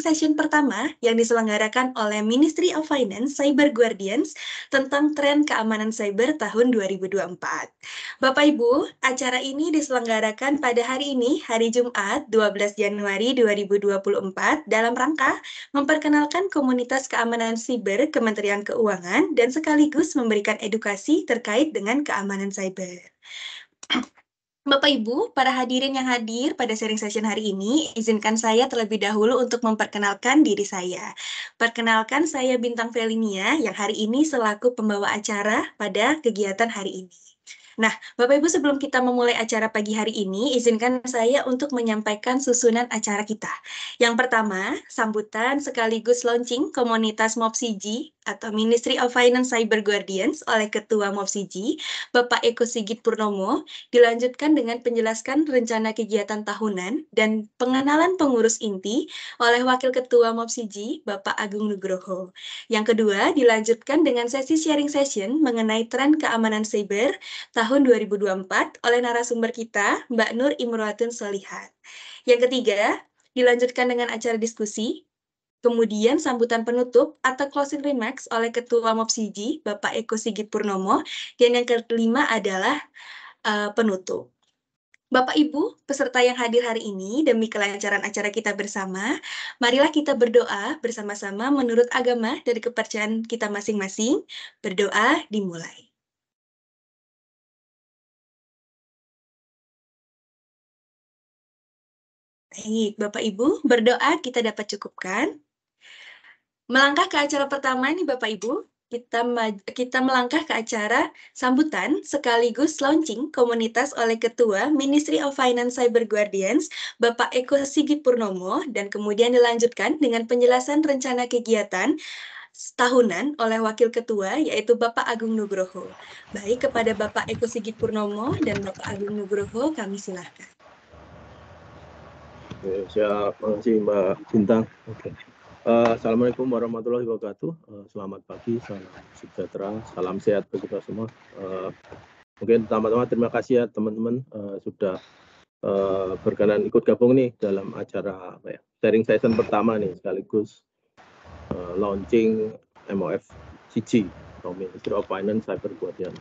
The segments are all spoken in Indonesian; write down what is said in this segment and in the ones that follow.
session pertama yang diselenggarakan oleh Ministry of Finance Cyber Guardians tentang tren keamanan cyber tahun 2024. Bapak Ibu, acara ini diselenggarakan pada hari ini, hari Jumat 12 Januari 2024 dalam rangka memperkenalkan komunitas keamanan siber Kementerian Keuangan dan sekaligus memberikan edukasi terkait dengan keamanan cyber. Bapak Ibu, para hadirin yang hadir pada sharing session hari ini, izinkan saya terlebih dahulu untuk memperkenalkan diri saya. Perkenalkan saya Bintang Felinia yang hari ini selaku pembawa acara pada kegiatan hari ini. Nah, Bapak Ibu sebelum kita memulai acara pagi hari ini, izinkan saya untuk menyampaikan susunan acara kita. Yang pertama, sambutan sekaligus launching komunitas MOPSIG atau Ministry of Finance Cyber Guardians oleh Ketua MOPCG, Bapak Eko Sigit Purnomo, dilanjutkan dengan penjelaskan rencana kegiatan tahunan dan pengenalan pengurus inti oleh Wakil Ketua MOPCG, Bapak Agung Nugroho. Yang kedua, dilanjutkan dengan sesi sharing session mengenai tren keamanan cyber tahun 2024 oleh narasumber kita, Mbak Nur Imruatun Solihat. Yang ketiga, dilanjutkan dengan acara diskusi Kemudian sambutan penutup atau closing remarks oleh Ketua MOPSIJ, Bapak Eko Sigit Purnomo. Dan yang kelima adalah uh, penutup. Bapak Ibu, peserta yang hadir hari ini demi kelancaran acara kita bersama, marilah kita berdoa bersama-sama menurut agama dari kepercayaan kita masing-masing. Berdoa dimulai. Baik, Bapak Ibu, berdoa kita dapat cukupkan. Melangkah ke acara pertama ini Bapak Ibu, kita kita melangkah ke acara sambutan sekaligus launching komunitas oleh Ketua Ministry of Finance Cyber Guardians Bapak Eko Sigit Purnomo dan kemudian dilanjutkan dengan penjelasan rencana kegiatan tahunan oleh Wakil Ketua yaitu Bapak Agung Nugroho. Baik kepada Bapak Eko Sigit Purnomo dan Bapak Agung Nugroho kami silahkan. Oke, siap, makasih Mbak Bintang. Oke. Eh, Assalamualaikum warahmatullahi wabarakatuh. Eh, selamat pagi, salam sejahtera, salam sehat bagi kita semua. Eh, mungkin pertama-tama terima kasih ya teman-teman sudah berkenan ikut gabung nih dalam acara apa ya, sharing session pertama nih sekaligus launching MOF CG atau Ministry of Finance Cyber Guardian.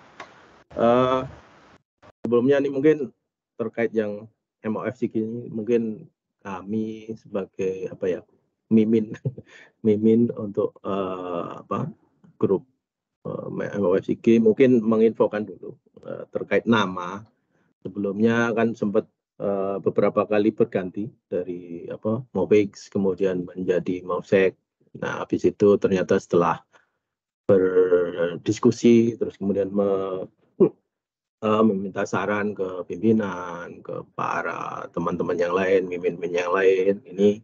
sebelumnya nih mungkin terkait yang MOF CG ini mungkin kami sebagai apa ya mimin mimin untuk uh, apa grup uh, mungkin menginfokan dulu uh, terkait nama sebelumnya kan sempat uh, beberapa kali berganti dari apa Movix kemudian menjadi Mosek nah habis itu ternyata setelah berdiskusi terus kemudian me, uh, meminta saran ke pimpinan ke para teman-teman yang lain mimin-mimin yang lain ini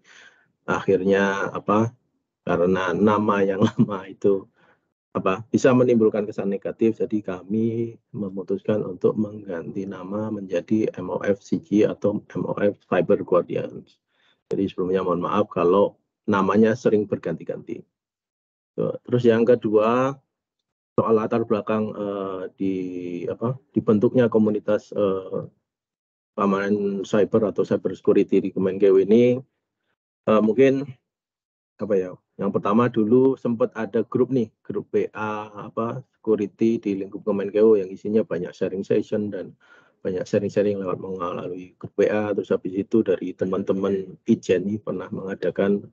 akhirnya apa karena nama yang lama itu apa bisa menimbulkan kesan negatif jadi kami memutuskan untuk mengganti nama menjadi MOF CG atau MOF Fiber Guardians jadi sebelumnya mohon maaf kalau namanya sering berganti-ganti terus yang kedua soal latar belakang uh, di apa dibentuknya komunitas uh, eh, paman cyber atau cyber security di Kemenkeu ini uh, mungkin apa ya yang pertama dulu sempat ada grup nih grup PA apa security di lingkup Kemenkeu yang isinya banyak sharing session dan banyak sharing-sharing lewat melalui grup PA terus habis itu dari teman-teman IJEN pernah mengadakan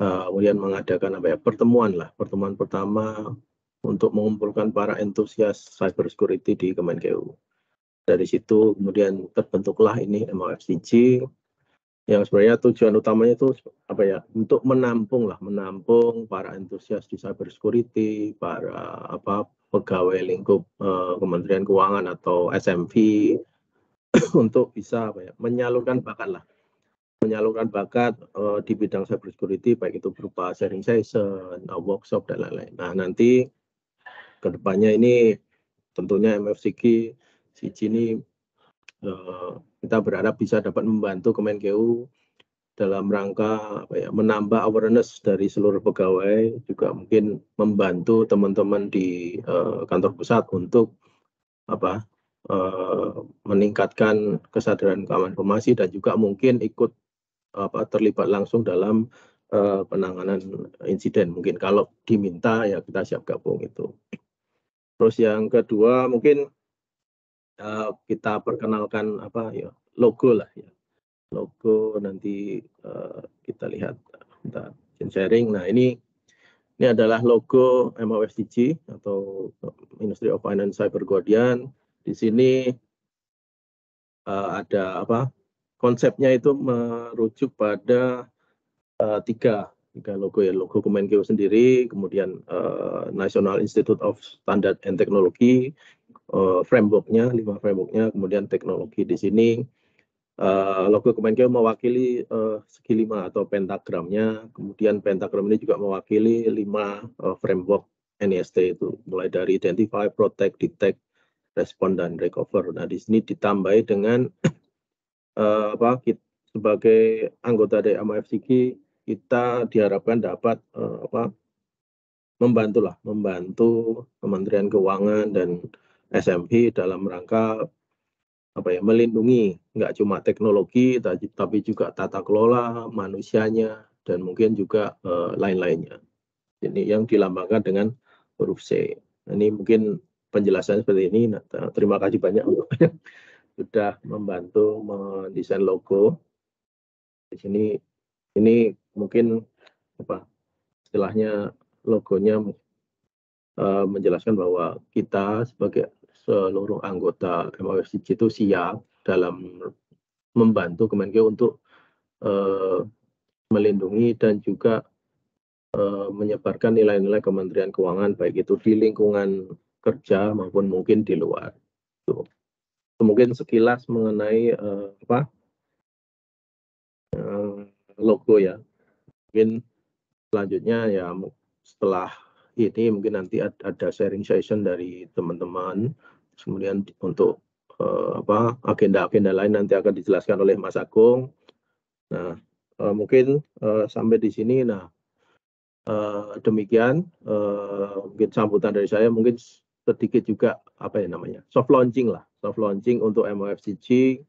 uh, kemudian mengadakan apa ya pertemuan lah pertemuan pertama untuk mengumpulkan para entusias cyber security di Kemenkeu dari situ kemudian terbentuklah ini MOFCG yang sebenarnya tujuan utamanya itu apa ya untuk menampung lah menampung para antusias di cyber security para apa pegawai lingkup eh, Kementerian Keuangan atau SMV untuk bisa apa ya menyalurkan bakat lah menyalurkan bakat eh, di bidang cyber security baik itu berupa sharing session, workshop dan lain-lain. Nah, nanti kedepannya ini tentunya MFCG si ini Eh, kita berharap bisa dapat membantu Kemenkeu dalam rangka apa ya, menambah awareness dari seluruh pegawai juga mungkin membantu teman-teman di uh, kantor pusat untuk apa uh, meningkatkan kesadaran keamanan informasi dan juga mungkin ikut apa terlibat langsung dalam uh, penanganan insiden mungkin kalau diminta ya kita siap gabung itu. Terus yang kedua mungkin Eh, kita perkenalkan apa ya logo lah ya logo nanti uh, kita lihat kita sharing nah ini ini adalah logo MOFCG atau Ministry of Finance Cyber Guardian di sini uh, ada apa konsepnya itu merujuk pada uh, tiga tiga logo ya logo Kemenkeu sendiri kemudian uh, National Institute of Standard and Technology uh, frameworknya, lima frameworknya, kemudian teknologi di sini uh, logo Kemenkeu mewakili uh, segi lima atau pentagramnya, kemudian pentagram ini juga mewakili lima uh, framework NIST itu, mulai dari identify, protect, detect, respond dan recover. Nah di sini ditambah dengan uh, apa kita, sebagai anggota dari AMFCG kita diharapkan dapat uh, apa membantulah membantu Kementerian Keuangan dan SMP dalam rangka apa ya melindungi nggak cuma teknologi tapi juga tata kelola manusianya dan mungkin juga uh, lain-lainnya. ini yang dilambangkan dengan huruf C. Ini mungkin penjelasan seperti ini. Nah, terima kasih banyak untuk sudah membantu mendesain logo. Di sini ini mungkin apa istilahnya logonya uh, menjelaskan bahwa kita sebagai seluruh anggota MOFCG itu siap dalam membantu Kemenkeu untuk eh, melindungi dan juga eh, menyebarkan nilai-nilai Kementerian Keuangan baik itu di lingkungan kerja maupun mungkin di luar. Tuh. Mungkin sekilas mengenai eh, apa logo ya. Mungkin selanjutnya ya setelah ini mungkin nanti ada sharing session dari teman-teman kemudian untuk uh, apa agenda-agenda lain nanti akan dijelaskan oleh Mas Agung nah uh, mungkin uh, sampai di sini nah uh, demikian uh, mungkin sambutan dari saya mungkin sedikit juga apa ya namanya soft launching lah soft launching untuk MOFCG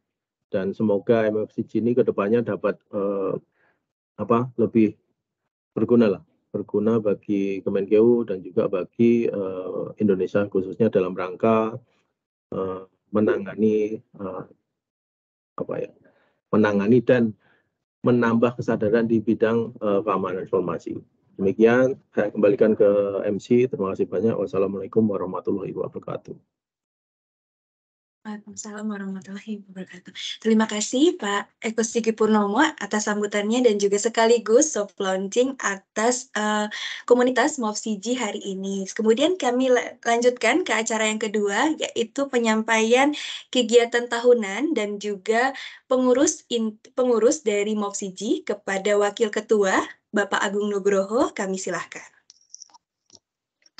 dan semoga MOFCG ini kedepannya dapat uh, apa lebih berguna lah berguna bagi Kemenkeu dan juga bagi uh, Indonesia khususnya dalam rangka uh, menangani uh, apa ya menangani dan menambah kesadaran di bidang uh, keamanan informasi. Demikian saya kembalikan ke MC. Terima kasih banyak. Wassalamualaikum warahmatullahi wabarakatuh. Waalaikumsalam warahmatullahi wabarakatuh. Terima kasih Pak Eko Sigi Purnomo atas sambutannya dan juga sekaligus soft launching atas uh, komunitas MOVCG hari ini. Kemudian kami lanjutkan ke acara yang kedua yaitu penyampaian kegiatan tahunan dan juga pengurus in, pengurus dari MOVCG kepada Wakil Ketua Bapak Agung Nugroho. Kami silahkan.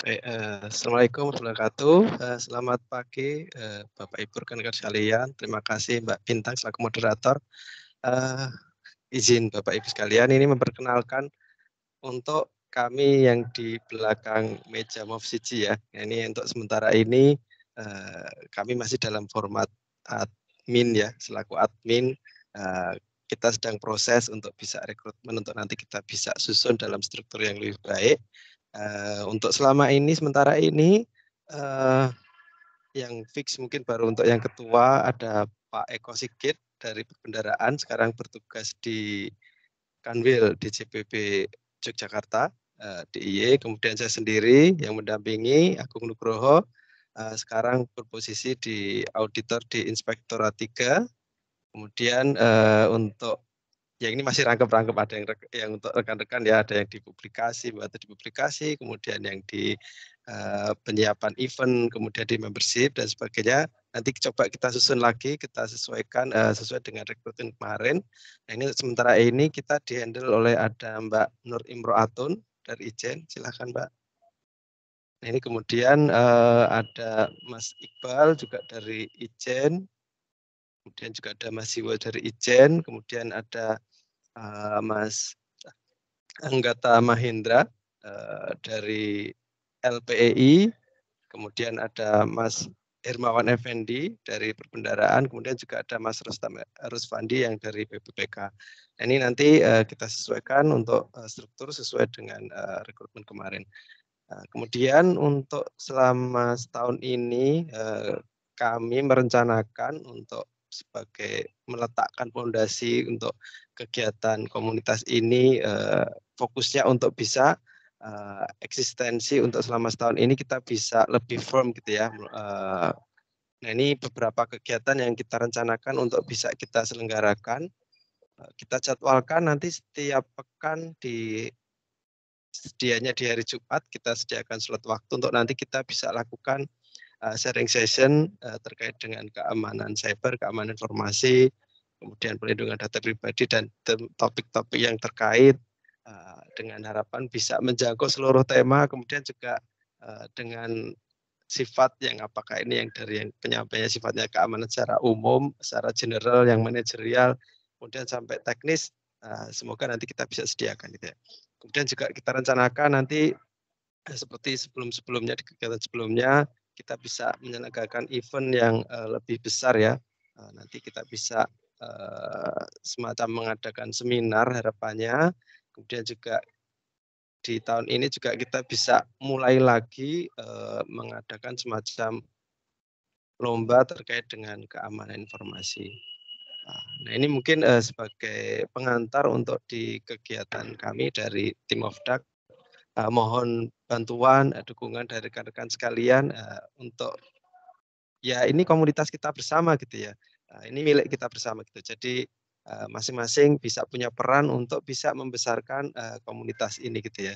Baik, uh, eh, Assalamualaikum warahmatullahi wabarakatuh. Uh, selamat pagi uh, Bapak Ibu rekan sekalian. Terima kasih Mbak Bintang selaku moderator. Uh, izin Bapak Ibu sekalian ini memperkenalkan untuk kami yang di belakang meja MOVCG ya. Ini untuk sementara ini uh, kami masih dalam format admin ya, selaku admin uh, kita sedang proses untuk bisa rekrutmen untuk nanti kita bisa susun dalam struktur yang lebih baik. Eh, untuk selama ini sementara ini uh, yang fix mungkin baru untuk yang ketua ada Pak Eko Sigit dari perbendaraan sekarang bertugas di Kanwil di JPB Yogyakarta uh, eh, IE kemudian saya sendiri yang mendampingi Agung Nugroho uh, sekarang berposisi di auditor di Inspektorat 3 kemudian uh, untuk Ya ini masih rangkap-rangkap ada yang yang untuk rekan-rekan ya ada yang dipublikasi atau dipublikasi kemudian yang di uh, penyiapan event kemudian di membership dan sebagainya nanti coba kita susun lagi kita sesuaikan uh, sesuai dengan rekrutmen kemarin nah, ini sementara ini kita dihandle oleh ada Mbak Nur Atun dari Ijen silahkan Mbak nah, ini kemudian uh, ada Mas Iqbal juga dari Ijen kemudian juga ada Mas Siwa dari Ijen, kemudian ada Eh, Mas Anggata Mahendra uh, eh, dari LPEI, kemudian ada Mas Hermawan Effendi dari Perbendaraan, kemudian juga ada Mas Rustam Rusfandi yang dari BPPK. Nah, ini nanti uh, kita sesuaikan untuk uh, struktur sesuai dengan uh, rekrutmen kemarin. Uh, kemudian untuk selama setahun ini uh, kami merencanakan untuk sebagai meletakkan fondasi untuk kegiatan komunitas ini uh, fokusnya untuk bisa uh, eksistensi untuk selama setahun ini kita bisa lebih firm gitu ya. Uh, nah ini beberapa kegiatan yang kita rencanakan untuk bisa kita selenggarakan. Uh, kita jadwalkan nanti setiap pekan di sedianya di hari Jumat kita sediakan slot waktu untuk nanti kita bisa lakukan uh, sharing session uh, terkait dengan keamanan cyber, keamanan informasi, kemudian perlindungan data pribadi dan topik-topik yang terkait eh, dengan harapan bisa menjangkau seluruh tema kemudian juga eh, dengan sifat yang apakah ini yang dari yang penyampaiannya sifatnya keamanan secara umum, secara general, yang manajerial, kemudian sampai teknis. Eh, semoga nanti kita bisa sediakan gitu ya. Kemudian juga kita rencanakan nanti seperti sebelum-sebelumnya di kegiatan sebelumnya kita bisa menyelenggarakan event yang lebih besar ya. nanti kita bisa Eh, semacam mengadakan seminar harapannya. Kemudian juga di tahun ini juga kita bisa mulai lagi eh, mengadakan semacam lomba terkait dengan keamanan informasi. Ah, nah ini mungkin eh, sebagai pengantar untuk di kegiatan kami dari tim of Duck. Eh, mohon bantuan, eh, dukungan dari rekan-rekan sekalian eh, untuk ya ini komunitas kita bersama gitu ya. Eh, ini milik kita bersama gitu. Jadi eh, masing-masing bisa punya peran untuk bisa membesarkan eh, komunitas ini gitu ya.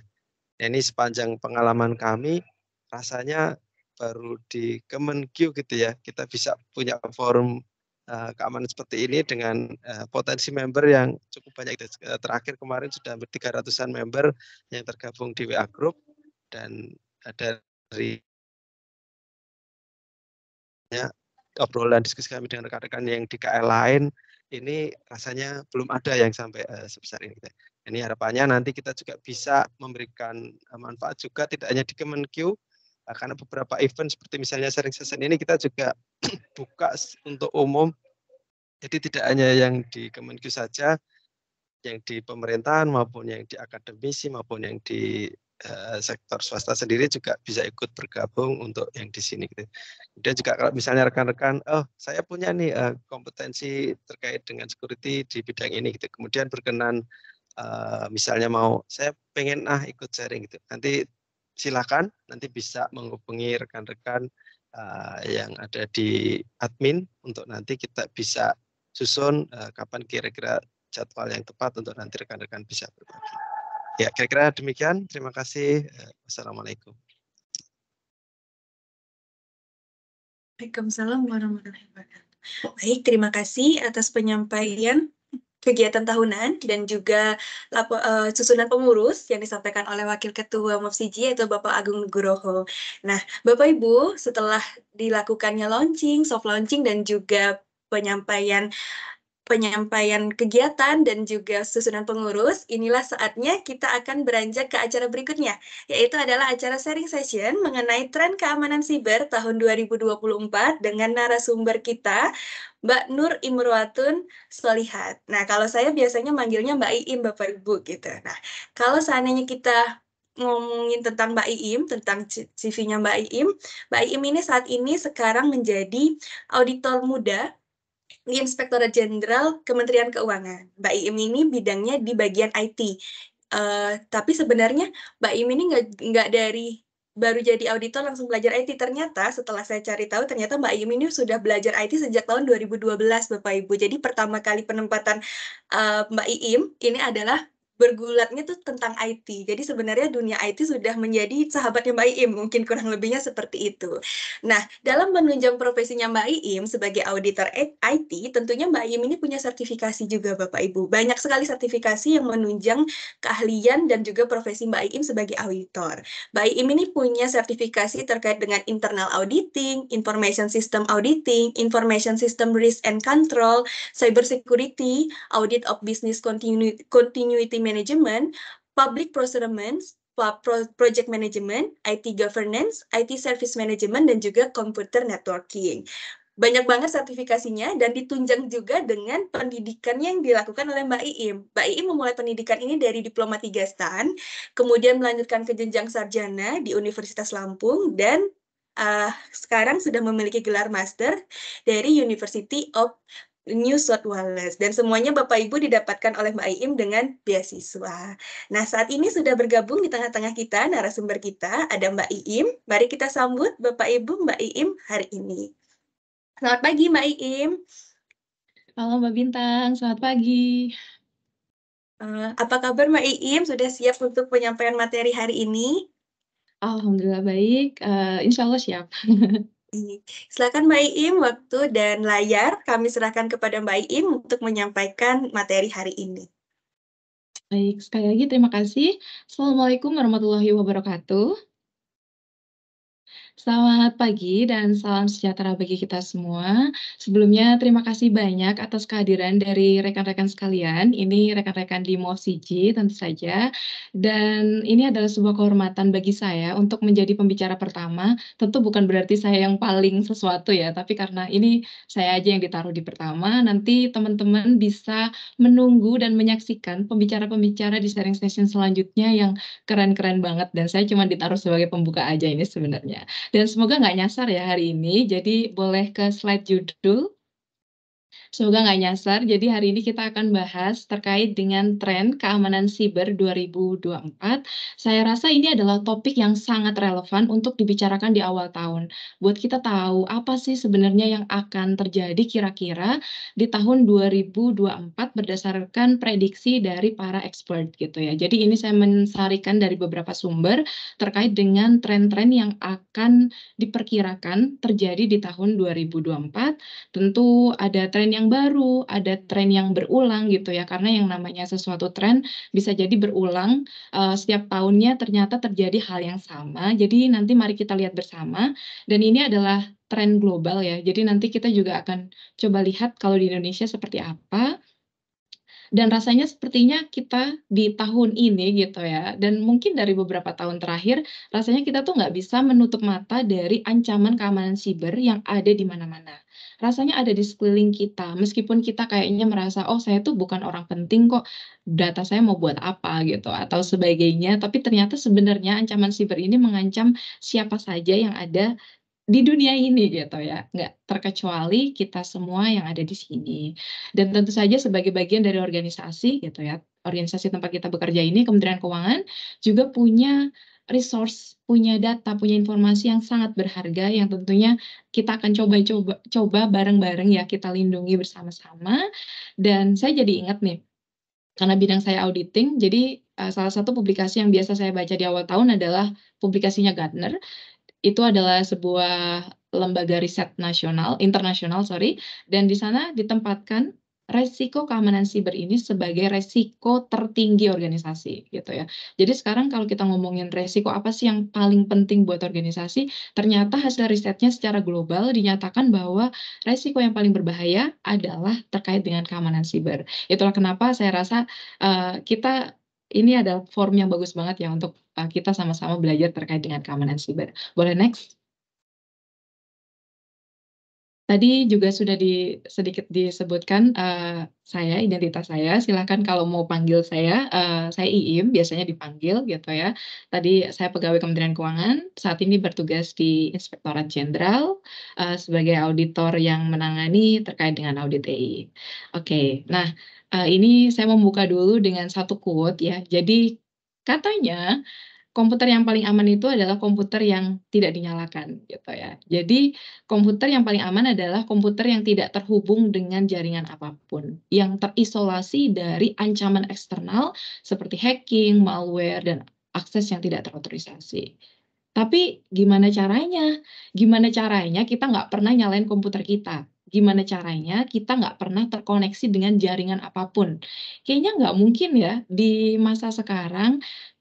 Nah, ini sepanjang pengalaman kami rasanya baru di Kemenq gitu ya kita bisa punya forum uh, keamanan seperti ini dengan uh, potensi member yang cukup banyak gitu. terakhir kemarin sudah hampir 300-an member yang tergabung di WA Group dan ada dari ya, obrolan diskusi kami dengan rekan-rekan yang di KL lain ini rasanya belum ada yang sampai uh, sebesar ini. Ini harapannya nanti kita juga bisa memberikan eh, manfaat juga tidak hanya di Kemenq eh, karena beberapa event seperti misalnya sharing session ini kita juga buka untuk umum. Jadi tidak hanya yang di Kemenq saja, yang di pemerintahan maupun yang di akademisi maupun yang di Eh, sektor swasta sendiri juga bisa ikut bergabung untuk yang di sini. Gitu. Kemudian juga kalau misalnya rekan-rekan, oh saya punya nih uh, kompetensi terkait dengan security di bidang ini, gitu. kemudian berkenan uh, misalnya mau saya pengen ah ikut sharing gitu, nanti silakan nanti bisa menghubungi rekan-rekan uh, yang ada di admin untuk nanti kita bisa susun uh, kapan kira-kira jadwal yang tepat untuk nanti rekan-rekan bisa berbagi. Ya, kira-kira demikian. Terima kasih. Wassalamualaikum. Waalaikumsalam warahmatullahi wabarakatuh. Baik, terima kasih atas penyampaian kegiatan tahunan dan juga lapo, uh, susunan pengurus yang disampaikan oleh Wakil Ketua MOPCG yaitu Bapak Agung Nugroho. Nah, Bapak Ibu, setelah dilakukannya launching, soft launching dan juga penyampaian penyampaian kegiatan dan juga susunan pengurus, inilah saatnya kita akan beranjak ke acara berikutnya, yaitu adalah acara sharing session mengenai tren keamanan siber tahun 2024 dengan narasumber kita, Mbak Nur Imruatun Solihat. Nah, kalau saya biasanya manggilnya Mbak Iim, Bapak Ibu gitu. Nah, kalau seandainya kita ngomongin tentang Mbak Iim, tentang CV-nya Mbak Iim. Mbak Iim ini saat ini sekarang menjadi auditor muda Inspektorat Jenderal Kementerian Keuangan. Mbak Iim ini bidangnya di bagian IT. Uh, eh, tapi sebenarnya Mbak Iim ini nggak dari baru jadi auditor langsung belajar IT. Ternyata setelah saya cari tahu, ternyata Mbak Iim ini sudah belajar IT sejak tahun 2012, Bapak Ibu. Jadi pertama kali penempatan uh, Mbak Iim ini adalah bergulatnya tuh tentang IT. Jadi sebenarnya dunia IT sudah menjadi sahabatnya Mbak Iim, mungkin kurang lebihnya seperti itu. Nah, dalam menunjang profesinya Mbak Iim sebagai auditor IT, tentunya Mbak Iim ini punya sertifikasi juga Bapak Ibu. Banyak sekali sertifikasi yang menunjang keahlian dan juga profesi Mbak Iim sebagai auditor. Mbak Iim ini punya sertifikasi terkait dengan internal auditing, information system auditing, information system risk and control, cyber security, audit of business continuity, continuity management, public procurement, project management, IT governance, IT service management, dan juga computer networking. Banyak banget sertifikasinya dan ditunjang juga dengan pendidikan yang dilakukan oleh Mbak Iim. Mbak Iim memulai pendidikan ini dari Diploma Tiga STAN, kemudian melanjutkan ke jenjang sarjana di Universitas Lampung, dan uh, sekarang sudah memiliki gelar master dari University of New Wales dan semuanya Bapak Ibu didapatkan oleh Mbak Iim dengan beasiswa. Nah, saat ini sudah bergabung di tengah-tengah kita narasumber kita ada Mbak Iim. Mari kita sambut Bapak Ibu Mbak Iim hari ini. Selamat pagi Mbak Iim. Halo Mbak Bintang, selamat pagi. Eh, apa kabar Mbak Iim? Sudah siap untuk penyampaian materi hari ini? Alhamdulillah baik, uh, insya Allah siap. Silakan Mbak Iim, waktu dan layar kami serahkan kepada Mbak Iim untuk menyampaikan materi hari ini. Baik, sekali lagi terima kasih. Assalamualaikum warahmatullahi wabarakatuh. Selamat pagi dan salam sejahtera bagi kita semua. Sebelumnya terima kasih banyak atas kehadiran dari rekan-rekan sekalian. Ini rekan-rekan di MOSIJI tentu saja. Dan ini adalah sebuah kehormatan bagi saya untuk menjadi pembicara pertama. Tentu bukan berarti saya yang paling sesuatu ya, tapi karena ini saya aja yang ditaruh di pertama. Nanti teman-teman bisa menunggu dan menyaksikan pembicara-pembicara di sharing session selanjutnya yang keren-keren banget. Dan saya cuma ditaruh sebagai pembuka aja ini sebenarnya. Dan semoga nggak nyasar ya hari ini. Jadi boleh ke slide judul. Semoga nggak nyasar. Jadi hari ini kita akan bahas terkait dengan tren keamanan siber 2024. Saya rasa ini adalah topik yang sangat relevan untuk dibicarakan di awal tahun. Buat kita tahu apa sih sebenarnya yang akan terjadi kira-kira di tahun 2024 berdasarkan prediksi dari para expert gitu ya. Jadi ini saya mensarikan dari beberapa sumber terkait dengan tren-tren yang akan diperkirakan terjadi di tahun 2024. Tentu ada tren yang yang baru, ada tren yang berulang gitu ya. Karena yang namanya sesuatu tren bisa jadi berulang uh, setiap tahunnya ternyata terjadi hal yang sama. Jadi nanti mari kita lihat bersama dan ini adalah tren global ya. Jadi nanti kita juga akan coba lihat kalau di Indonesia seperti apa dan rasanya sepertinya kita di tahun ini gitu ya dan mungkin dari beberapa tahun terakhir rasanya kita tuh nggak bisa menutup mata dari ancaman keamanan siber yang ada di mana-mana rasanya ada di sekeliling kita meskipun kita kayaknya merasa oh saya tuh bukan orang penting kok data saya mau buat apa gitu atau sebagainya tapi ternyata sebenarnya ancaman siber ini mengancam siapa saja yang ada di dunia ini gitu ya, nggak terkecuali kita semua yang ada di sini. Dan tentu saja sebagai bagian dari organisasi gitu ya, organisasi tempat kita bekerja ini Kementerian Keuangan juga punya resource, punya data, punya informasi yang sangat berharga yang tentunya kita akan coba-coba coba bareng-bareng ya kita lindungi bersama-sama. Dan saya jadi ingat nih, karena bidang saya auditing, jadi uh, salah satu publikasi yang biasa saya baca di awal tahun adalah publikasinya Gartner itu adalah sebuah lembaga riset nasional, internasional, sorry, dan di sana ditempatkan resiko keamanan siber ini sebagai resiko tertinggi organisasi gitu ya. Jadi sekarang kalau kita ngomongin resiko apa sih yang paling penting buat organisasi, ternyata hasil risetnya secara global dinyatakan bahwa resiko yang paling berbahaya adalah terkait dengan keamanan siber. Itulah kenapa saya rasa uh, kita ini adalah form yang bagus banget ya untuk eh, kita sama-sama belajar terkait dengan keamanan siber. Boleh next? Tadi juga sudah di, sedikit disebutkan uh, saya, identitas saya. Silahkan kalau mau panggil saya, uh, saya Iim, biasanya dipanggil gitu ya. Tadi saya pegawai Kementerian Keuangan, saat ini bertugas di Inspektorat Jenderal uh, sebagai auditor yang menangani terkait dengan audit EI. Oke, okay, nah uh, ini saya membuka dulu dengan satu quote ya. Jadi katanya komputer yang paling aman itu adalah komputer yang tidak dinyalakan gitu ya. Jadi komputer yang paling aman adalah komputer yang tidak terhubung dengan jaringan apapun, yang terisolasi dari ancaman eksternal seperti hacking, malware dan akses yang tidak terotorisasi. Tapi gimana caranya? Gimana caranya kita nggak pernah nyalain komputer kita? gimana caranya kita nggak pernah terkoneksi dengan jaringan apapun. Kayaknya nggak mungkin ya di masa sekarang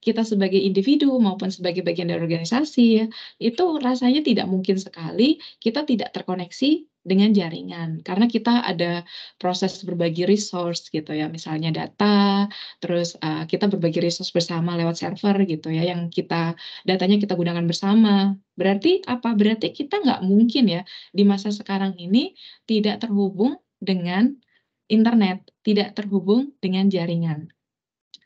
kita sebagai individu maupun sebagai bagian dari organisasi ya, itu rasanya tidak mungkin sekali kita tidak terkoneksi dengan jaringan karena kita ada proses berbagi resource gitu ya misalnya data terus uh, kita berbagi resource bersama lewat server gitu ya yang kita datanya kita gunakan bersama berarti apa berarti kita nggak mungkin ya di masa sekarang ini tidak terhubung dengan internet tidak terhubung dengan jaringan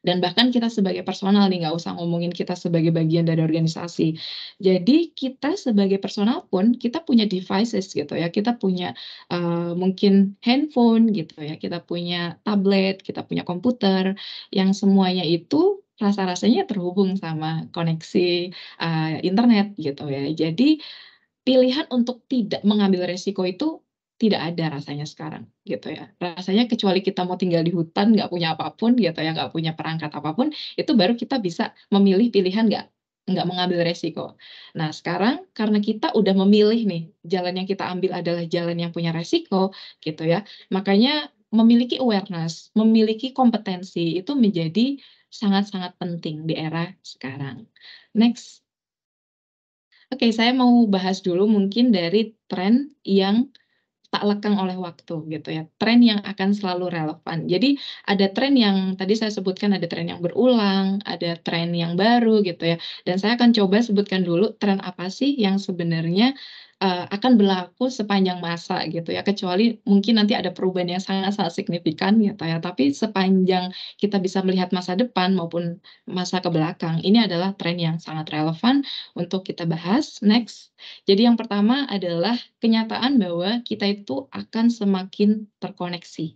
dan bahkan kita sebagai personal nih nggak usah ngomongin kita sebagai bagian dari organisasi jadi kita sebagai personal pun kita punya devices gitu ya kita punya uh, mungkin handphone gitu ya kita punya tablet kita punya komputer yang semuanya itu rasa-rasanya terhubung sama koneksi uh, internet gitu ya jadi pilihan untuk tidak mengambil resiko itu tidak ada rasanya sekarang gitu ya rasanya kecuali kita mau tinggal di hutan nggak punya apapun gitu ya nggak punya perangkat apapun itu baru kita bisa memilih pilihan nggak nggak mengambil resiko. Nah sekarang karena kita udah memilih nih jalan yang kita ambil adalah jalan yang punya resiko gitu ya. Makanya memiliki awareness, memiliki kompetensi itu menjadi sangat-sangat penting di era sekarang. Next. Oke, okay, saya mau bahas dulu mungkin dari tren yang tak lekang oleh waktu gitu ya. Tren yang akan selalu relevan. Jadi ada tren yang tadi saya sebutkan ada tren yang berulang, ada tren yang baru gitu ya. Dan saya akan coba sebutkan dulu tren apa sih yang sebenarnya uh, akan berlaku sepanjang masa gitu ya kecuali mungkin nanti ada perubahan yang sangat-sangat signifikan gitu ya tapi sepanjang kita bisa melihat masa depan maupun masa ke belakang ini adalah tren yang sangat relevan untuk kita bahas next jadi yang pertama adalah kenyataan bahwa kita itu akan semakin terkoneksi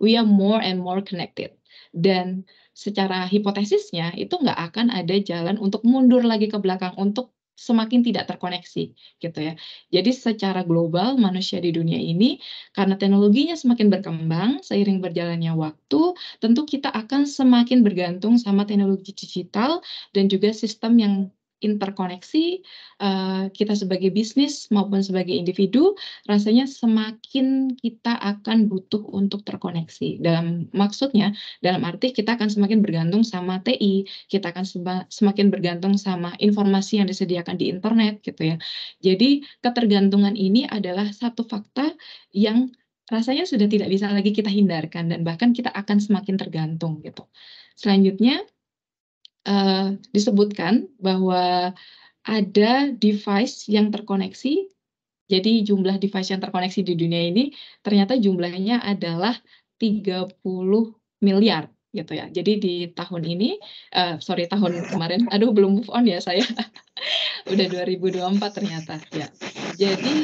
we are more and more connected dan secara hipotesisnya itu nggak akan ada jalan untuk mundur lagi ke belakang untuk semakin tidak terkoneksi gitu ya. Jadi secara global manusia di dunia ini karena teknologinya semakin berkembang seiring berjalannya waktu, tentu kita akan semakin bergantung sama teknologi digital dan juga sistem yang interkoneksi uh, kita sebagai bisnis maupun sebagai individu rasanya semakin kita akan butuh untuk terkoneksi dalam maksudnya dalam arti kita akan semakin bergantung sama TI kita akan semakin bergantung sama informasi yang disediakan di internet gitu ya jadi ketergantungan ini adalah satu fakta yang rasanya sudah tidak bisa lagi kita hindarkan dan bahkan kita akan semakin tergantung gitu selanjutnya Eh, disebutkan bahwa ada device yang terkoneksi. Jadi jumlah device yang terkoneksi di dunia ini ternyata jumlahnya adalah 30 miliar gitu ya. Jadi di tahun ini, uh, sorry tahun kemarin, aduh belum move on ya saya. Udah 2024 ternyata ya. Jadi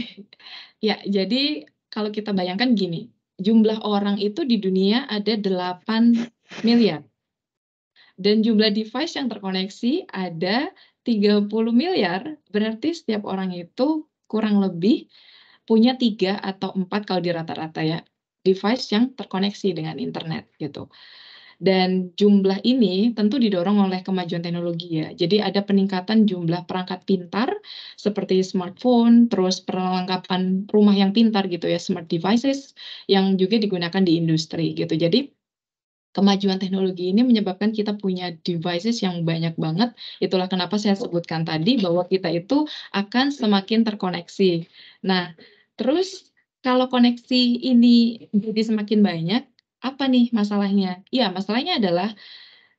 ya jadi kalau kita bayangkan gini, jumlah orang itu di dunia ada 8 miliar. Dan jumlah device yang terkoneksi ada 30 miliar, berarti setiap orang itu kurang lebih punya tiga atau empat kalau di rata rata ya device yang terkoneksi dengan internet gitu. Dan jumlah ini tentu didorong oleh kemajuan teknologi ya. Jadi ada peningkatan jumlah perangkat pintar seperti smartphone, terus perlengkapan rumah yang pintar gitu ya, smart devices yang juga digunakan di industri gitu. Jadi kemajuan teknologi ini menyebabkan kita punya devices yang banyak banget. Itulah kenapa saya sebutkan tadi bahwa kita itu akan semakin terkoneksi. Nah, terus kalau koneksi ini jadi semakin banyak, apa nih masalahnya? Ya, masalahnya adalah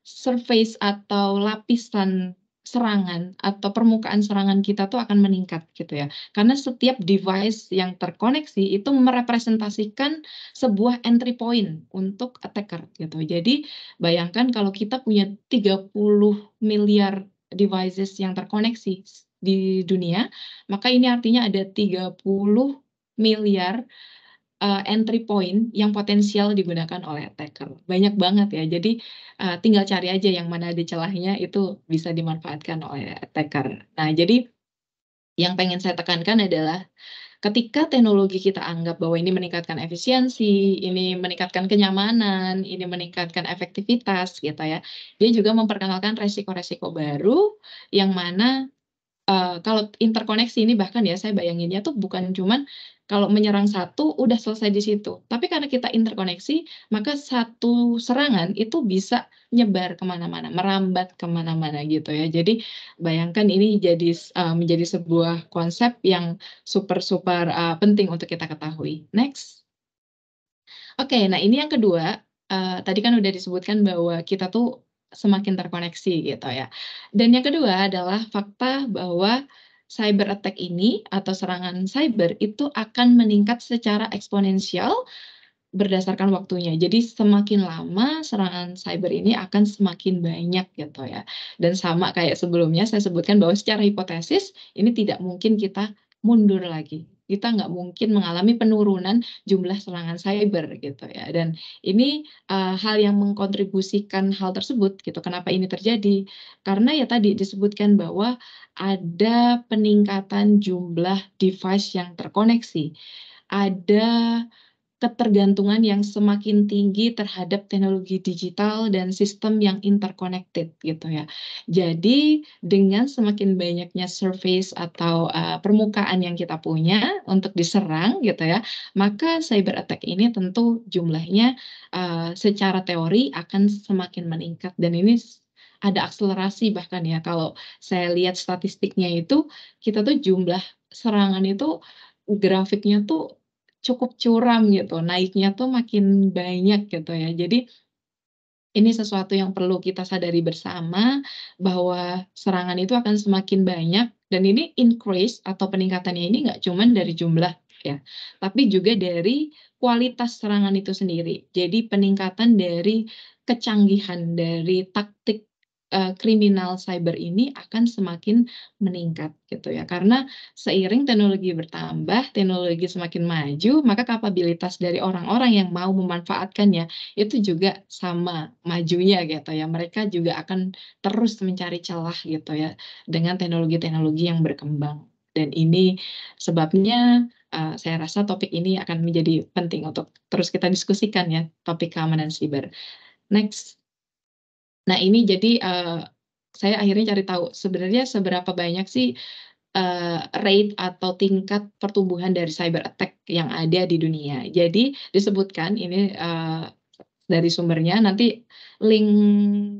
surface atau lapisan serangan atau permukaan serangan kita tuh akan meningkat gitu ya. Karena setiap device yang terkoneksi itu merepresentasikan sebuah entry point untuk attacker gitu. Jadi bayangkan kalau kita punya 30 miliar devices yang terkoneksi di dunia, maka ini artinya ada 30 miliar uh, entry point yang potensial digunakan oleh attacker. Banyak banget ya. Jadi uh, tinggal cari aja yang mana ada celahnya itu bisa dimanfaatkan oleh attacker. Nah, jadi yang pengen saya tekankan adalah ketika teknologi kita anggap bahwa ini meningkatkan efisiensi, ini meningkatkan kenyamanan, ini meningkatkan efektivitas gitu ya. Dia juga memperkenalkan resiko-resiko baru yang mana Uh, kalau interkoneksi ini bahkan ya saya bayanginnya tuh bukan cuman kalau menyerang satu, udah selesai di situ. Tapi karena kita interkoneksi, maka satu serangan itu bisa nyebar kemana-mana, merambat kemana-mana gitu ya. Jadi bayangkan ini jadi uh, menjadi sebuah konsep yang super-super uh, eh, penting untuk kita ketahui. Next. Oke, okay, nah ini yang kedua. Uh, tadi kan udah disebutkan bahwa kita tuh semakin terkoneksi gitu ya. Dan yang kedua adalah fakta bahwa cyber attack ini atau serangan cyber itu akan meningkat secara eksponensial berdasarkan waktunya. Jadi semakin lama serangan cyber ini akan semakin banyak gitu ya. Dan sama kayak sebelumnya saya sebutkan bahwa secara hipotesis ini tidak mungkin kita mundur lagi. Kita nggak mungkin mengalami penurunan jumlah serangan cyber gitu ya. Dan ini uh, hal yang mengkontribusikan hal tersebut gitu. Kenapa ini terjadi? Karena ya tadi disebutkan bahwa ada peningkatan jumlah device yang terkoneksi. Ada ketergantungan yang semakin tinggi terhadap teknologi digital dan sistem yang interconnected gitu ya. Jadi dengan semakin banyaknya surface atau uh, permukaan yang kita punya untuk diserang gitu ya, maka cyber attack ini tentu jumlahnya uh, secara teori akan semakin meningkat dan ini ada akselerasi bahkan ya kalau saya lihat statistiknya itu kita tuh jumlah serangan itu grafiknya tuh cukup curam gitu, naiknya tuh makin banyak gitu ya. Jadi ini sesuatu yang perlu kita sadari bersama bahwa serangan itu akan semakin banyak dan ini increase atau peningkatannya ini nggak cuma dari jumlah ya, tapi juga dari kualitas serangan itu sendiri. Jadi peningkatan dari kecanggihan dari taktik uh, kriminal cyber ini akan semakin meningkat gitu ya. Karena seiring teknologi bertambah, teknologi semakin maju, maka kapabilitas dari orang-orang yang mau memanfaatkannya itu juga sama majunya gitu ya. Mereka juga akan terus mencari celah gitu ya dengan teknologi-teknologi yang berkembang. Dan ini sebabnya uh, saya rasa topik ini akan menjadi penting untuk terus kita diskusikan ya, topik keamanan siber. Next. Nah ini jadi uh, saya akhirnya cari tahu sebenarnya seberapa banyak sih uh, rate atau tingkat pertumbuhan dari cyber attack yang ada di dunia. Jadi disebutkan ini uh, dari sumbernya nanti link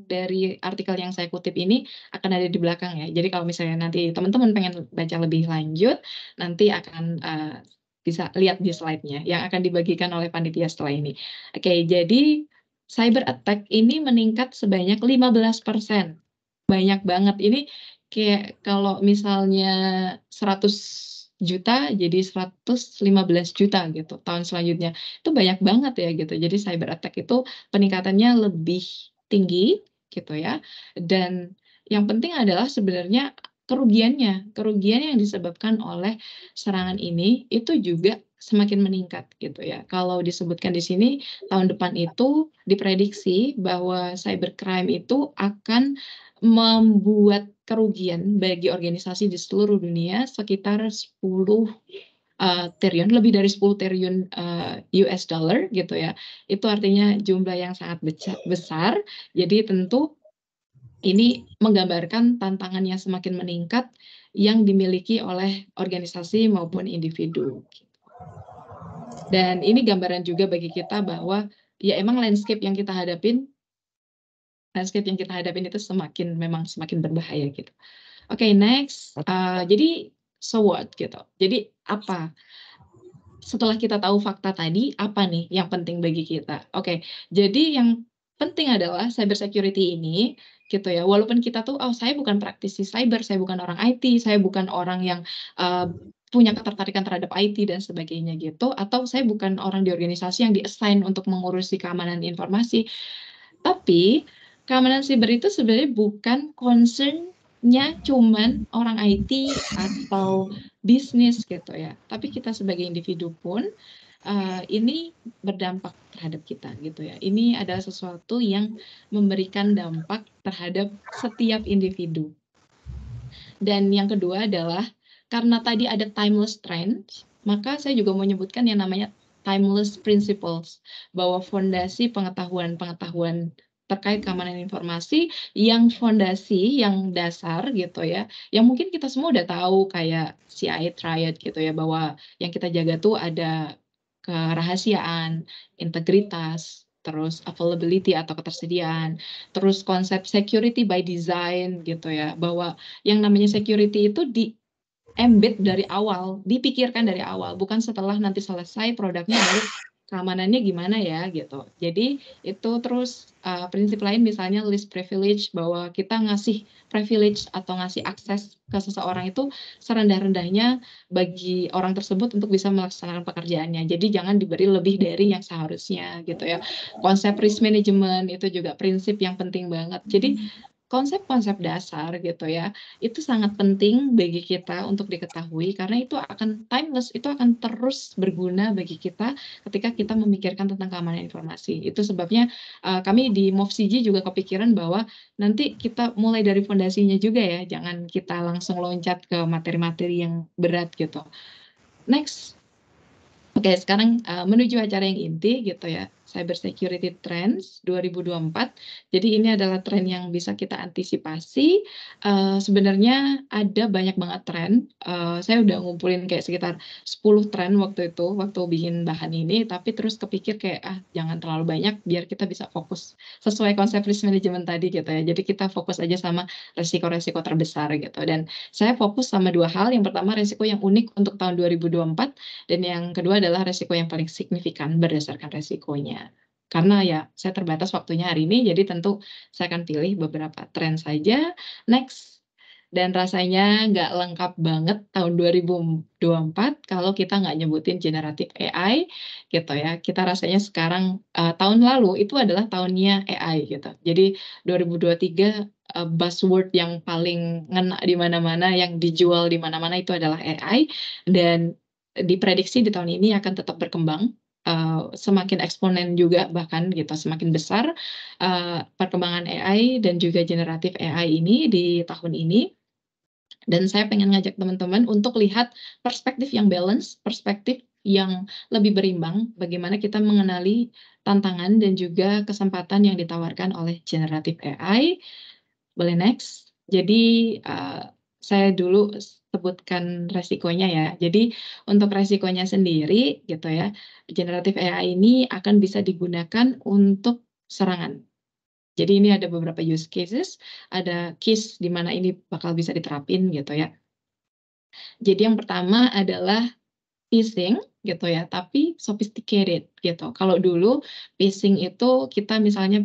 dari artikel yang saya kutip ini akan ada di belakang ya. Jadi kalau misalnya nanti teman-teman pengen baca lebih lanjut, nanti akan uh, bisa lihat di slide-nya yang akan dibagikan oleh panitia setelah ini. Oke, jadi cyber attack ini meningkat sebanyak 15%. Banyak banget. Ini kayak kalau misalnya 100 juta jadi 115 juta gitu tahun selanjutnya. Itu banyak banget ya gitu. Jadi cyber attack itu peningkatannya lebih tinggi gitu ya. Dan yang penting adalah sebenarnya kerugiannya, kerugian yang disebabkan oleh serangan ini itu juga semakin meningkat gitu ya. Kalau disebutkan di sini tahun depan itu diprediksi bahwa cybercrime itu akan membuat kerugian bagi organisasi di seluruh dunia sekitar 10 uh, eh, triliun lebih dari 10 triliun uh, eh, US dollar gitu ya. Itu artinya jumlah yang sangat besar. Jadi tentu ini menggambarkan tantangan yang semakin meningkat yang dimiliki oleh organisasi maupun individu. Dan ini gambaran juga bagi kita bahwa ya emang landscape yang kita hadapin landscape yang kita hadapin itu semakin memang semakin berbahaya gitu. Oke, okay, next. Uh, jadi so what gitu. Jadi apa? Setelah kita tahu fakta tadi, apa nih yang penting bagi kita? Oke, okay, jadi yang penting adalah cyber security ini gitu ya. Walaupun kita tuh, oh saya bukan praktisi cyber, saya bukan orang IT, saya bukan orang yang uh, punya ketertarikan terhadap IT dan sebagainya gitu, atau saya bukan orang di organisasi yang diassign untuk mengurusi keamanan informasi. Tapi keamanan siber itu sebenarnya bukan concern nya cuman orang IT atau bisnis gitu ya. Tapi kita sebagai individu pun uh, ini berdampak terhadap kita gitu ya. Ini adalah sesuatu yang memberikan dampak terhadap setiap individu. Dan yang kedua adalah karena tadi ada timeless trends, maka saya juga mau menyebutkan yang namanya timeless principles bahwa fondasi pengetahuan-pengetahuan terkait keamanan informasi yang fondasi yang dasar gitu ya yang mungkin kita semua udah tahu kayak CI triad gitu ya bahwa yang kita jaga tuh ada kerahasiaan, integritas, terus availability atau ketersediaan, terus konsep security by design gitu ya, bahwa yang namanya security itu di embed dari awal, dipikirkan dari awal, bukan setelah nanti selesai produknya baru keamanannya gimana ya gitu. Jadi itu terus uh, prinsip lain misalnya list privilege bahwa kita ngasih privilege atau ngasih akses ke seseorang itu serendah-rendahnya bagi orang tersebut untuk bisa melaksanakan pekerjaannya. Jadi jangan diberi lebih dari yang seharusnya gitu ya. Konsep risk management itu juga prinsip yang penting banget. Jadi konsep-konsep dasar gitu ya itu sangat penting bagi kita untuk diketahui karena itu akan timeless itu akan terus berguna bagi kita ketika kita memikirkan tentang keamanan informasi itu sebabnya uh, kami di MOVCG juga kepikiran bahwa nanti kita mulai dari fondasinya juga ya jangan kita langsung loncat ke materi-materi yang berat gitu next oke okay, sekarang uh, menuju acara yang inti gitu ya Cybersecurity Trends 2024. Jadi ini adalah tren yang bisa kita antisipasi. Uh, sebenarnya ada banyak banget tren. Uh, eh, saya udah ngumpulin kayak sekitar 10 tren waktu itu, waktu bikin bahan ini, tapi terus kepikir kayak ah jangan terlalu banyak biar kita bisa fokus sesuai konsep risk management tadi gitu ya. Jadi kita fokus aja sama resiko-resiko terbesar gitu. Dan saya fokus sama dua hal. Yang pertama resiko yang unik untuk tahun 2024 dan yang kedua adalah resiko yang paling signifikan berdasarkan resikonya karena ya saya terbatas waktunya hari ini, jadi tentu saya akan pilih beberapa tren saja. Next, dan rasanya nggak lengkap banget tahun 2024 kalau kita nggak nyebutin generatif AI gitu ya. Kita rasanya sekarang uh, tahun lalu itu adalah tahunnya AI gitu. Jadi 2023 uh, eh, buzzword yang paling ngena di mana-mana, yang dijual di mana-mana itu adalah AI dan diprediksi di tahun ini akan tetap berkembang Eh, semakin eksponen juga bahkan gitu semakin besar uh, perkembangan AI dan juga generatif AI ini di tahun ini dan saya pengen ngajak teman-teman untuk lihat perspektif yang balance, perspektif yang lebih berimbang bagaimana kita mengenali tantangan dan juga kesempatan yang ditawarkan oleh generatif AI. Boleh next. Jadi uh, saya dulu sebutkan resikonya ya. Jadi untuk resikonya sendiri gitu ya, generatif AI ini akan bisa digunakan untuk serangan. Jadi ini ada beberapa use cases, ada case di mana ini bakal bisa diterapin gitu ya. Jadi yang pertama adalah phishing gitu ya, tapi sophisticated gitu. Kalau dulu phishing itu kita misalnya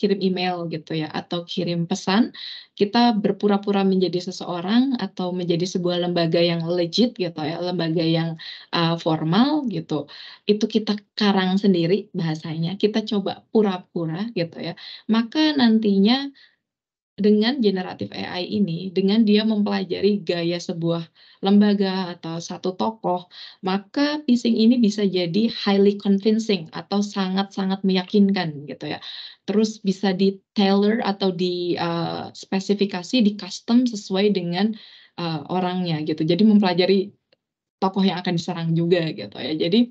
kirim email gitu ya atau kirim pesan kita berpura-pura menjadi seseorang atau menjadi sebuah lembaga yang legit gitu ya lembaga yang uh, formal gitu itu kita karang sendiri bahasanya kita coba pura-pura gitu ya maka nantinya dengan generatif AI ini, dengan dia mempelajari gaya sebuah lembaga atau satu tokoh, maka phishing ini bisa jadi highly convincing atau sangat-sangat meyakinkan gitu ya. Terus bisa di tailor atau di uh, spesifikasi, di custom sesuai dengan uh, orangnya gitu. Jadi mempelajari tokoh yang akan diserang juga gitu ya. Jadi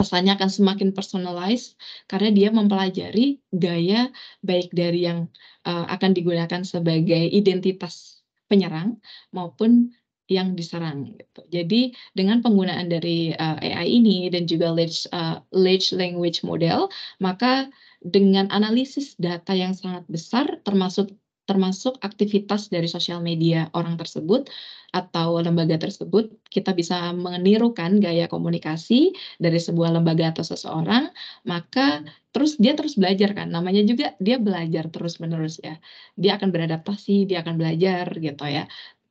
pesannya akan semakin personalized karena dia mempelajari gaya baik dari yang uh, akan digunakan sebagai identitas penyerang maupun yang diserang. Gitu. Jadi dengan penggunaan dari uh, eh, AI ini dan juga large, uh, large language model, maka dengan analisis data yang sangat besar, termasuk termasuk aktivitas dari sosial media orang tersebut atau lembaga tersebut, kita bisa menirukan gaya komunikasi dari sebuah lembaga atau seseorang, maka terus dia terus belajar kan, namanya juga dia belajar terus-menerus ya. Dia akan beradaptasi, dia akan belajar gitu ya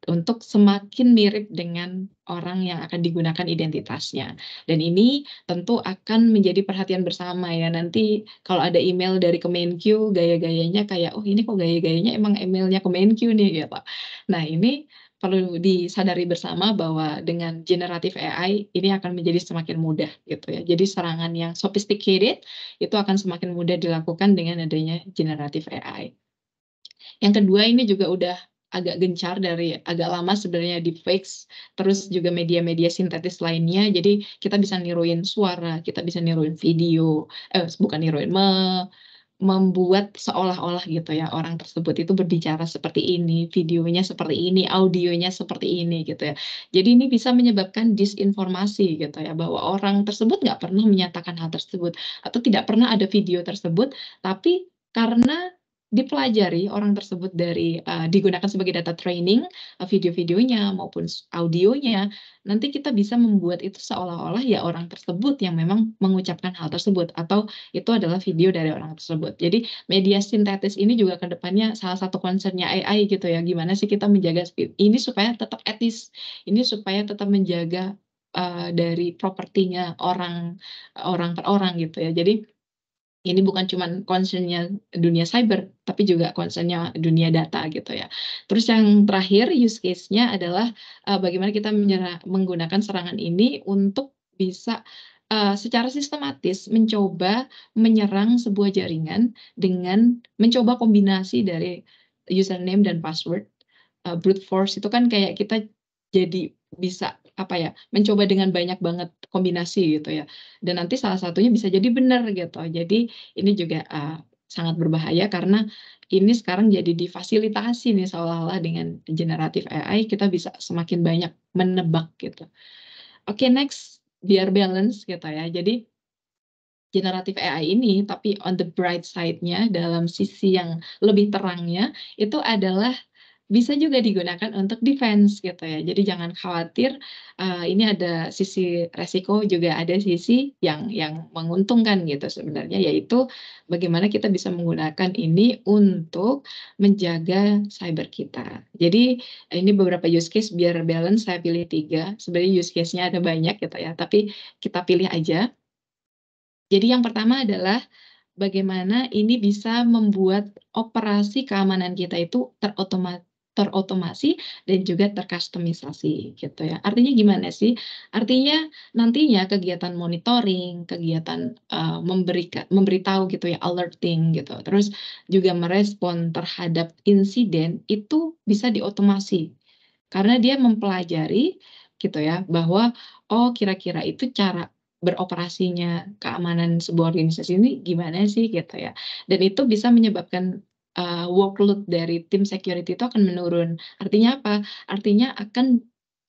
untuk semakin mirip dengan orang yang akan digunakan identitasnya. Dan ini tentu akan menjadi perhatian bersama ya. Nanti kalau ada email dari Kemenkyu gaya-gayanya kayak oh ini kok gaya-gayanya emang emailnya Kemenkyu nih ya gitu. pak. Nah, ini perlu disadari bersama bahwa dengan generatif AI ini akan menjadi semakin mudah gitu ya. Jadi serangan yang sophisticated itu akan semakin mudah dilakukan dengan adanya generatif AI. Yang kedua ini juga udah agak gencar dari agak lama sebenarnya di fix terus juga media-media sintetis lainnya jadi kita bisa niruin suara kita bisa niruin video eh bukan niruin me membuat seolah-olah gitu ya orang tersebut itu berbicara seperti ini, videonya seperti ini, audionya seperti ini gitu ya. Jadi ini bisa menyebabkan disinformasi gitu ya bahwa orang tersebut nggak pernah menyatakan hal tersebut atau tidak pernah ada video tersebut, tapi karena dipelajari orang tersebut dari uh, digunakan sebagai data training uh, video-videonya maupun audionya nanti kita bisa membuat itu seolah-olah ya orang tersebut yang memang mengucapkan hal tersebut atau itu adalah video dari orang tersebut jadi media sintetis ini juga kedepannya salah satu concernnya AI gitu ya gimana sih kita menjaga ini supaya tetap etis ini supaya tetap menjaga uh, dari propertinya orang orang per orang gitu ya jadi ini bukan cuma concernnya dunia cyber, tapi juga concernnya dunia data gitu ya. Terus yang terakhir use case-nya adalah uh, bagaimana kita menggunakan serangan ini untuk bisa uh, secara sistematis mencoba menyerang sebuah jaringan dengan mencoba kombinasi dari username dan password. Uh, brute force itu kan kayak kita jadi bisa apa ya mencoba dengan banyak banget kombinasi gitu ya dan nanti salah satunya bisa jadi benar gitu jadi ini juga uh, sangat berbahaya karena ini sekarang jadi difasilitasi nih seolah-olah dengan generatif AI kita bisa semakin banyak menebak gitu oke okay, next biar balance gitu ya jadi generatif AI ini, tapi on the bright side-nya, dalam sisi yang lebih terangnya, itu adalah bisa juga digunakan untuk defense gitu ya. Jadi jangan khawatir uh, ini ada sisi resiko juga ada sisi yang yang menguntungkan gitu sebenarnya yaitu bagaimana kita bisa menggunakan ini untuk menjaga cyber kita. Jadi ini beberapa use case biar balance saya pilih tiga. Sebenarnya use case-nya ada banyak gitu ya, tapi kita pilih aja. Jadi yang pertama adalah bagaimana ini bisa membuat operasi keamanan kita itu terotomat terotomasi dan juga terkustomisasi gitu ya. Artinya gimana sih? Artinya nantinya kegiatan monitoring, kegiatan uh, eh, memberikan memberitahu gitu ya alerting gitu. Terus juga merespon terhadap insiden itu bisa diotomasi. Karena dia mempelajari gitu ya bahwa oh kira-kira itu cara beroperasinya keamanan sebuah organisasi ini gimana sih gitu ya. Dan itu bisa menyebabkan uh, workload dari tim security itu akan menurun. Artinya apa? Artinya akan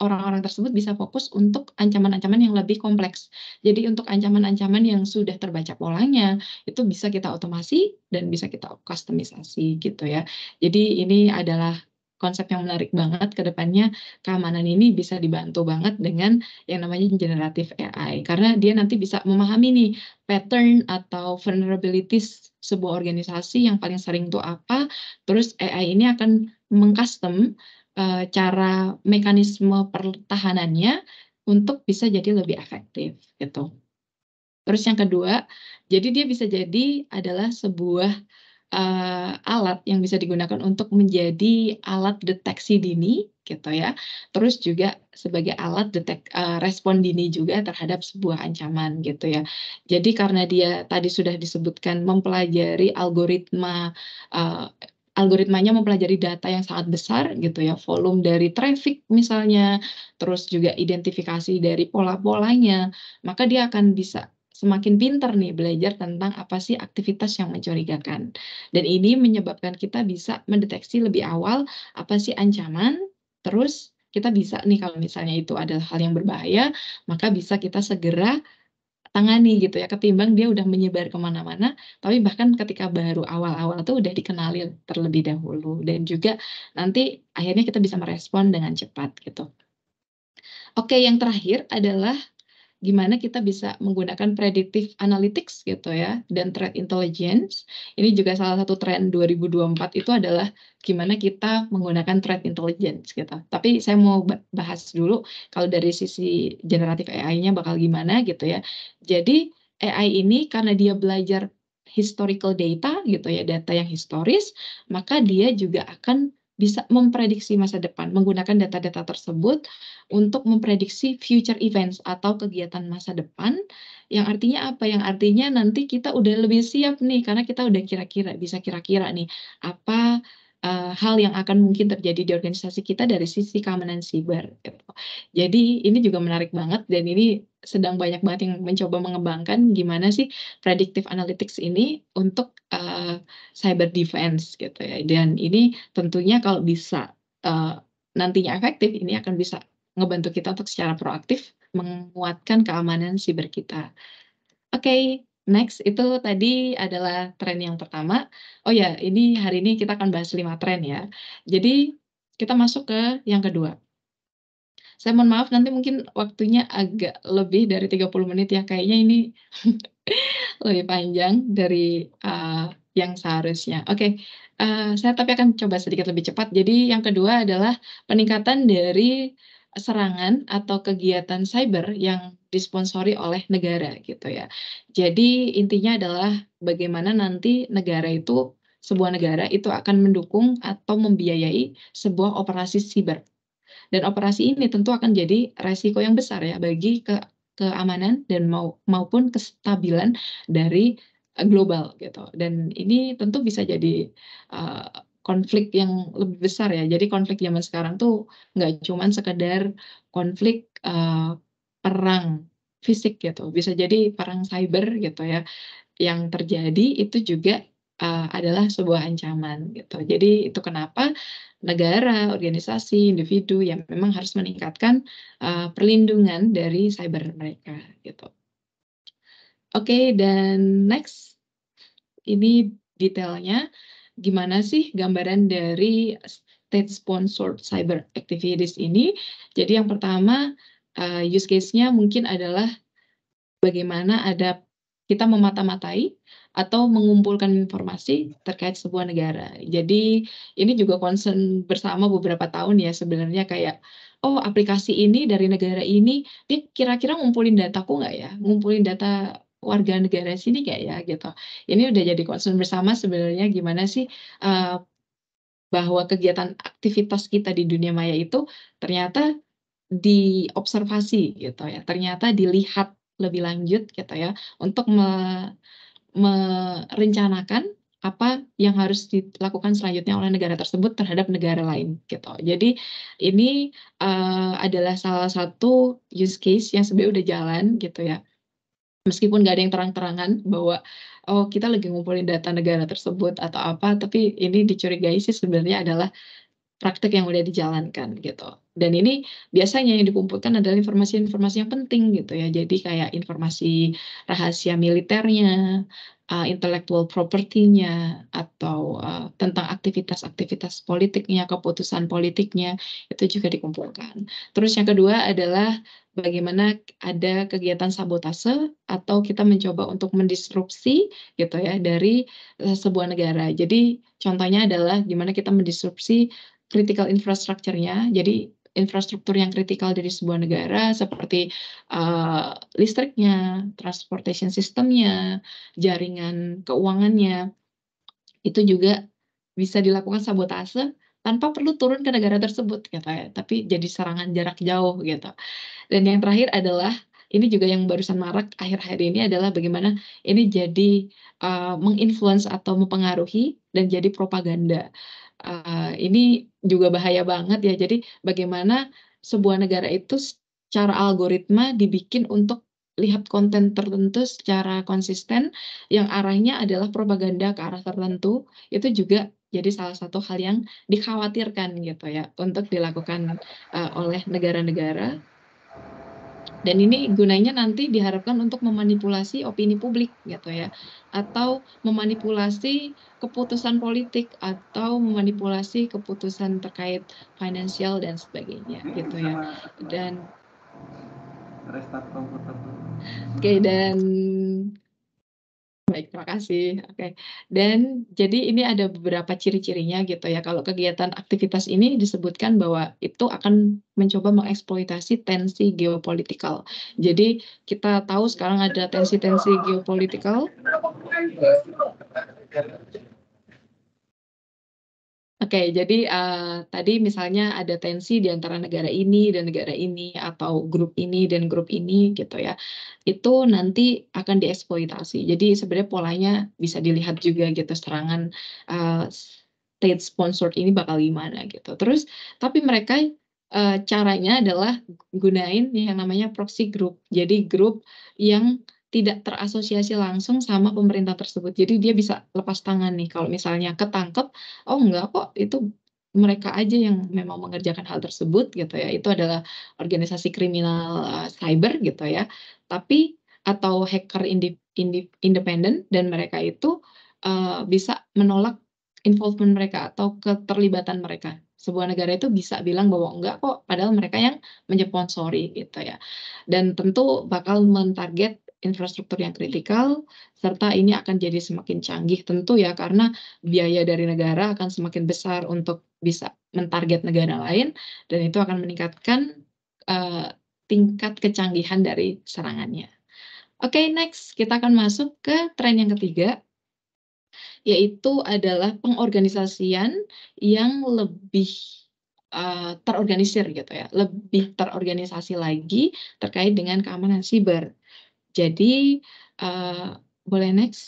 orang-orang tersebut bisa fokus untuk ancaman-ancaman yang lebih kompleks. Jadi untuk ancaman-ancaman yang sudah terbaca polanya itu bisa kita otomasi dan bisa kita customisasi gitu ya. Jadi ini adalah konsep yang menarik banget ke depannya keamanan ini bisa dibantu banget dengan yang namanya generatif AI karena dia nanti bisa memahami nih pattern atau vulnerabilities sebuah organisasi yang paling sering itu apa terus AI ini akan mengcustom uh, cara mekanisme pertahanannya untuk bisa jadi lebih efektif gitu. Terus yang kedua, jadi dia bisa jadi adalah sebuah uh, alat yang bisa digunakan untuk menjadi alat deteksi dini gitu ya. Terus juga sebagai alat detek uh, eh, respon dini juga terhadap sebuah ancaman gitu ya. Jadi karena dia tadi sudah disebutkan mempelajari algoritma uh, algoritmanya mempelajari data yang sangat besar gitu ya, volume dari traffic misalnya, terus juga identifikasi dari pola-polanya, maka dia akan bisa semakin pinter nih belajar tentang apa sih aktivitas yang mencurigakan. Dan ini menyebabkan kita bisa mendeteksi lebih awal apa sih ancaman, terus kita bisa nih kalau misalnya itu adalah hal yang berbahaya, maka bisa kita segera tangani gitu ya ketimbang dia udah menyebar kemana-mana tapi bahkan ketika baru awal-awal itu udah dikenali terlebih dahulu dan juga nanti akhirnya kita bisa merespon dengan cepat gitu. Oke yang terakhir adalah gimana kita bisa menggunakan predictive analytics gitu ya dan threat intelligence. Ini juga salah satu tren 2024 itu adalah gimana kita menggunakan threat intelligence gitu. Tapi saya mau bahas dulu kalau dari sisi generatif AI-nya bakal gimana gitu ya. Jadi AI ini karena dia belajar historical data gitu ya, data yang historis, maka dia juga akan bisa memprediksi masa depan menggunakan data-data tersebut untuk memprediksi future events atau kegiatan masa depan yang artinya apa? Yang artinya nanti kita udah lebih siap nih karena kita udah kira-kira bisa kira-kira nih apa uh, hal yang akan mungkin terjadi di organisasi kita dari sisi keamanan siber. Gitu. Jadi ini juga menarik banget dan ini sedang banyak banget yang mencoba mengembangkan gimana sih predictive analytics ini untuk uh, cyber defense gitu ya. Dan ini tentunya kalau bisa uh, nantinya efektif, ini akan bisa ngebantu kita untuk secara proaktif menguatkan keamanan siber kita. Oke, okay, Next itu tadi adalah tren yang pertama. Oh ya, ini hari ini kita akan bahas lima tren ya. Jadi kita masuk ke yang kedua. Saya mohon maaf nanti mungkin waktunya agak lebih dari 30 menit ya. Kayaknya ini lebih panjang dari uh, yang seharusnya. Oke, okay. uh, eh, saya tapi akan coba sedikit lebih cepat. Jadi yang kedua adalah peningkatan dari serangan atau kegiatan cyber yang disponsori oleh negara gitu ya. Jadi intinya adalah bagaimana nanti negara itu sebuah negara itu akan mendukung atau membiayai sebuah operasi siber. Dan operasi ini tentu akan jadi resiko yang besar ya bagi ke keamanan dan mau, maupun kestabilan dari eh, global gitu. Dan ini tentu bisa jadi uh, konflik yang lebih besar ya. Jadi konflik zaman sekarang tuh nggak cuman sekedar konflik uh, perang fisik gitu. Bisa jadi perang cyber gitu ya. Yang terjadi itu juga uh, adalah sebuah ancaman gitu. Jadi itu kenapa negara, organisasi, individu yang memang harus meningkatkan uh, perlindungan dari cyber mereka gitu. Oke, okay, dan next ini detailnya gimana sih gambaran dari state-sponsored cyber activities ini? Jadi yang pertama uh, use case-nya mungkin adalah bagaimana ada kita memata-matai atau mengumpulkan informasi terkait sebuah negara. Jadi ini juga concern bersama beberapa tahun ya sebenarnya kayak oh aplikasi ini dari negara ini dia kira-kira ngumpulin dataku nggak ya, ngumpulin data warga negara sini kayak ya gitu. Ini udah jadi concern bersama sebenarnya gimana sih uh, bahwa kegiatan aktivitas kita di dunia maya itu ternyata diobservasi gitu ya, ternyata dilihat lebih lanjut gitu ya untuk me merencanakan apa yang harus dilakukan selanjutnya oleh negara tersebut terhadap negara lain gitu. Jadi ini uh, adalah salah satu use case yang sebenarnya udah jalan gitu ya meskipun nggak ada yang terang-terangan bahwa oh kita lagi ngumpulin data negara tersebut atau apa, tapi ini dicurigai sih sebenarnya adalah praktek yang udah dijalankan gitu. Dan ini biasanya yang dikumpulkan adalah informasi-informasi yang penting gitu ya. Jadi kayak informasi rahasia militernya, uh, eh, intellectual property-nya atau uh, tentang aktivitas-aktivitas politiknya, keputusan politiknya itu juga dikumpulkan. Terus yang kedua adalah bagaimana ada kegiatan sabotase atau kita mencoba untuk mendisrupsi gitu ya dari uh, sebuah negara. Jadi contohnya adalah gimana kita mendisrupsi critical infrastructure-nya. Jadi infrastruktur yang kritikal dari sebuah negara seperti uh, listriknya, transportation sistemnya, jaringan keuangannya, itu juga bisa dilakukan sabotase tanpa perlu turun ke negara tersebut gitu ya, tapi jadi serangan jarak jauh gitu. Dan yang terakhir adalah ini juga yang barusan marak akhir-akhir ini adalah bagaimana ini jadi uh, menginfluence atau mempengaruhi dan jadi propaganda uh, ini juga bahaya banget ya. Jadi bagaimana sebuah negara itu secara algoritma dibikin untuk lihat konten tertentu secara konsisten yang arahnya adalah propaganda ke arah tertentu itu juga jadi salah satu hal yang dikhawatirkan gitu ya untuk dilakukan uh, oleh negara-negara dan ini gunanya nanti diharapkan untuk memanipulasi opini publik gitu ya atau memanipulasi keputusan politik atau memanipulasi keputusan terkait finansial dan sebagainya hmm, gitu ya dan restart komputer oke okay, dan Baik, terima kasih. Oke. Dan jadi ini ada beberapa ciri-cirinya gitu ya. Kalau kegiatan aktivitas ini disebutkan bahwa itu akan mencoba mengeksploitasi tensi geopolitikal. Jadi kita tahu sekarang ada tensi-tensi geopolitikal. Oke, jadi uh, tadi misalnya ada tensi di antara negara ini dan negara ini, atau grup ini dan grup ini, gitu ya. Itu nanti akan dieksploitasi. Jadi sebenarnya polanya bisa dilihat juga gitu serangan uh, state sponsored ini bakal gimana gitu. Terus, tapi mereka uh, caranya adalah gunain yang namanya proxy group. Jadi grup yang tidak terasosiasi langsung sama pemerintah tersebut. Jadi dia bisa lepas tangan nih kalau misalnya ketangkep, oh enggak kok itu mereka aja yang memang mengerjakan hal tersebut gitu ya. Itu adalah organisasi kriminal uh, cyber gitu ya. Tapi atau hacker independen dan mereka itu uh, bisa menolak involvement mereka atau keterlibatan mereka. Sebuah negara itu bisa bilang bahwa enggak kok, padahal mereka yang menyponsori gitu ya. Dan tentu bakal mentarget infrastruktur yang kritikal, serta ini akan jadi semakin canggih tentu ya karena biaya dari negara akan semakin besar untuk bisa mentarget negara lain dan itu akan meningkatkan uh, tingkat kecanggihan dari serangannya. Oke, okay, next kita akan masuk ke tren yang ketiga yaitu adalah pengorganisasian yang lebih uh, terorganisir gitu ya, lebih terorganisasi lagi terkait dengan keamanan siber. Jadi uh, boleh next.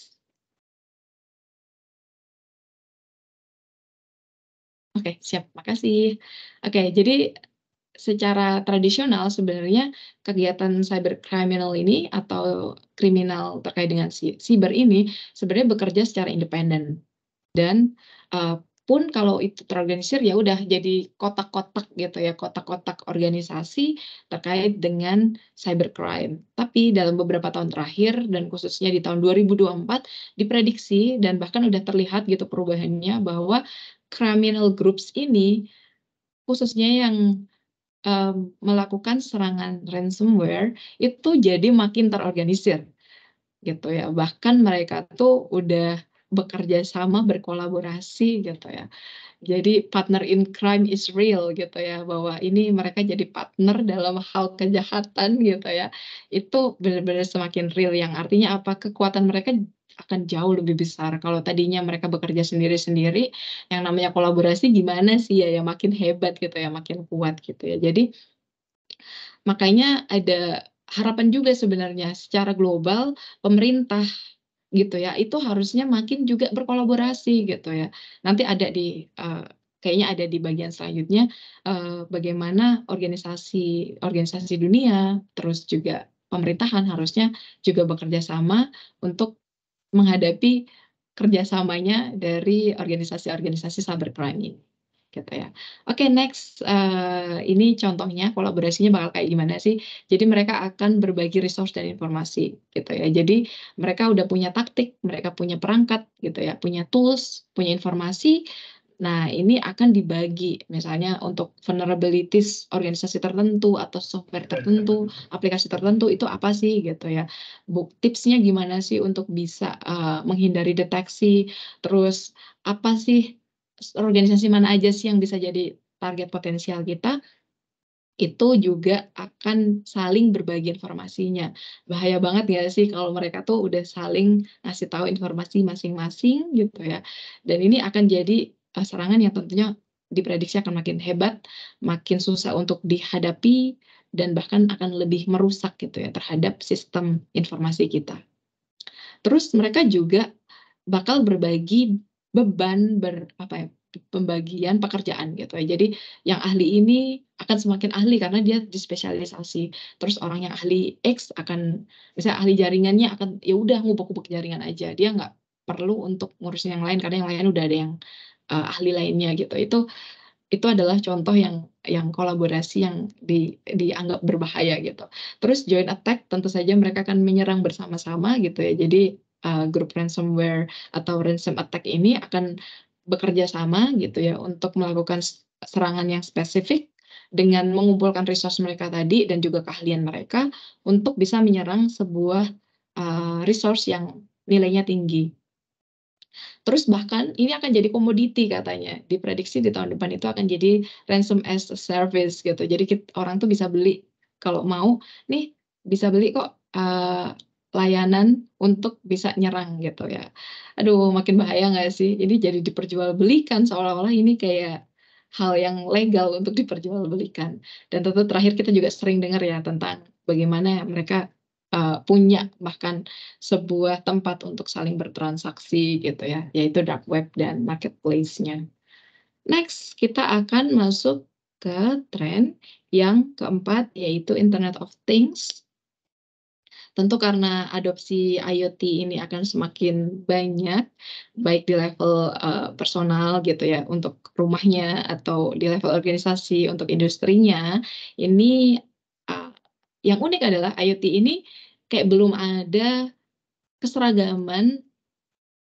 Oke, okay, siap. Makasih. Oke, okay, jadi secara tradisional sebenarnya kegiatan cyber criminal ini atau kriminal terkait dengan cyber ini sebenarnya bekerja secara independen dan uh, pun kalau itu terorganisir ya udah jadi kotak-kotak gitu ya, kotak-kotak organisasi terkait dengan cybercrime. Tapi dalam beberapa tahun terakhir dan khususnya di tahun 2024 diprediksi dan bahkan udah terlihat gitu perubahannya bahwa criminal groups ini khususnya yang um, melakukan serangan ransomware itu jadi makin terorganisir gitu ya bahkan mereka tuh udah bekerja sama, berkolaborasi gitu ya. Jadi partner in crime is real gitu ya, bahwa ini mereka jadi partner dalam hal kejahatan gitu ya. Itu benar-benar semakin real yang artinya apa kekuatan mereka akan jauh lebih besar. Kalau tadinya mereka bekerja sendiri-sendiri, yang namanya kolaborasi gimana sih ya, Yang makin hebat gitu ya, makin kuat gitu ya. Jadi makanya ada harapan juga sebenarnya secara global pemerintah gitu ya itu harusnya makin juga berkolaborasi gitu ya nanti ada di uh, kayaknya ada di bagian selanjutnya uh, bagaimana organisasi organisasi dunia terus juga pemerintahan harusnya juga bekerja sama untuk menghadapi kerjasamanya dari organisasi-organisasi cybercrime ini gitu ya. Oke, okay, next uh, ini contohnya kolaborasinya bakal kayak gimana sih? Jadi mereka akan berbagi resource dan informasi gitu ya. Jadi mereka udah punya taktik, mereka punya perangkat gitu ya, punya tools, punya informasi. Nah, ini akan dibagi misalnya untuk vulnerabilities organisasi tertentu atau software tertentu, aplikasi tertentu itu apa sih gitu ya. Book tipsnya gimana sih untuk bisa uh, menghindari deteksi, terus apa sih organisasi mana aja sih yang bisa jadi target potensial kita, itu juga akan saling berbagi informasinya. Bahaya banget ya sih kalau mereka tuh udah saling ngasih tahu informasi masing-masing gitu ya. Dan ini akan jadi eh, serangan yang tentunya diprediksi akan makin hebat, makin susah untuk dihadapi, dan bahkan akan lebih merusak gitu ya terhadap sistem informasi kita. Terus mereka juga bakal berbagi beban ber apa ya pembagian pekerjaan gitu ya. Jadi yang ahli ini akan semakin ahli karena dia dispesialisasi. Terus orang yang ahli X akan misalnya ahli jaringannya akan ya udah ngubek-ngubek jaringan aja. Dia nggak perlu untuk ngurusin yang lain karena yang lain udah ada yang uh, ahli lainnya gitu. Itu itu adalah contoh yang yang kolaborasi yang di, dianggap berbahaya gitu. Terus joint attack tentu saja mereka akan menyerang bersama-sama gitu ya. Jadi uh, grup ransomware atau ransom attack ini akan bekerja sama gitu ya untuk melakukan serangan yang spesifik dengan mengumpulkan resource mereka tadi dan juga keahlian mereka untuk bisa menyerang sebuah uh, resource yang nilainya tinggi. Terus bahkan ini akan jadi komoditi katanya. Diprediksi di tahun depan itu akan jadi ransom as a service gitu. Jadi kita, orang tuh bisa beli kalau mau, nih bisa beli kok uh, layanan untuk bisa nyerang gitu ya. Aduh, makin bahaya nggak sih? Ini jadi diperjualbelikan seolah-olah ini kayak hal yang legal untuk diperjualbelikan. Dan tentu terakhir kita juga sering dengar ya tentang bagaimana mereka uh, punya bahkan sebuah tempat untuk saling bertransaksi gitu ya, yaitu dark web dan marketplace-nya. Next, kita akan masuk ke tren yang keempat yaitu Internet of Things Tentu karena adopsi IoT ini akan semakin banyak, baik di level uh, personal gitu ya, untuk rumahnya atau di level organisasi untuk industrinya. Ini uh, yang unik adalah IoT ini kayak belum ada keseragaman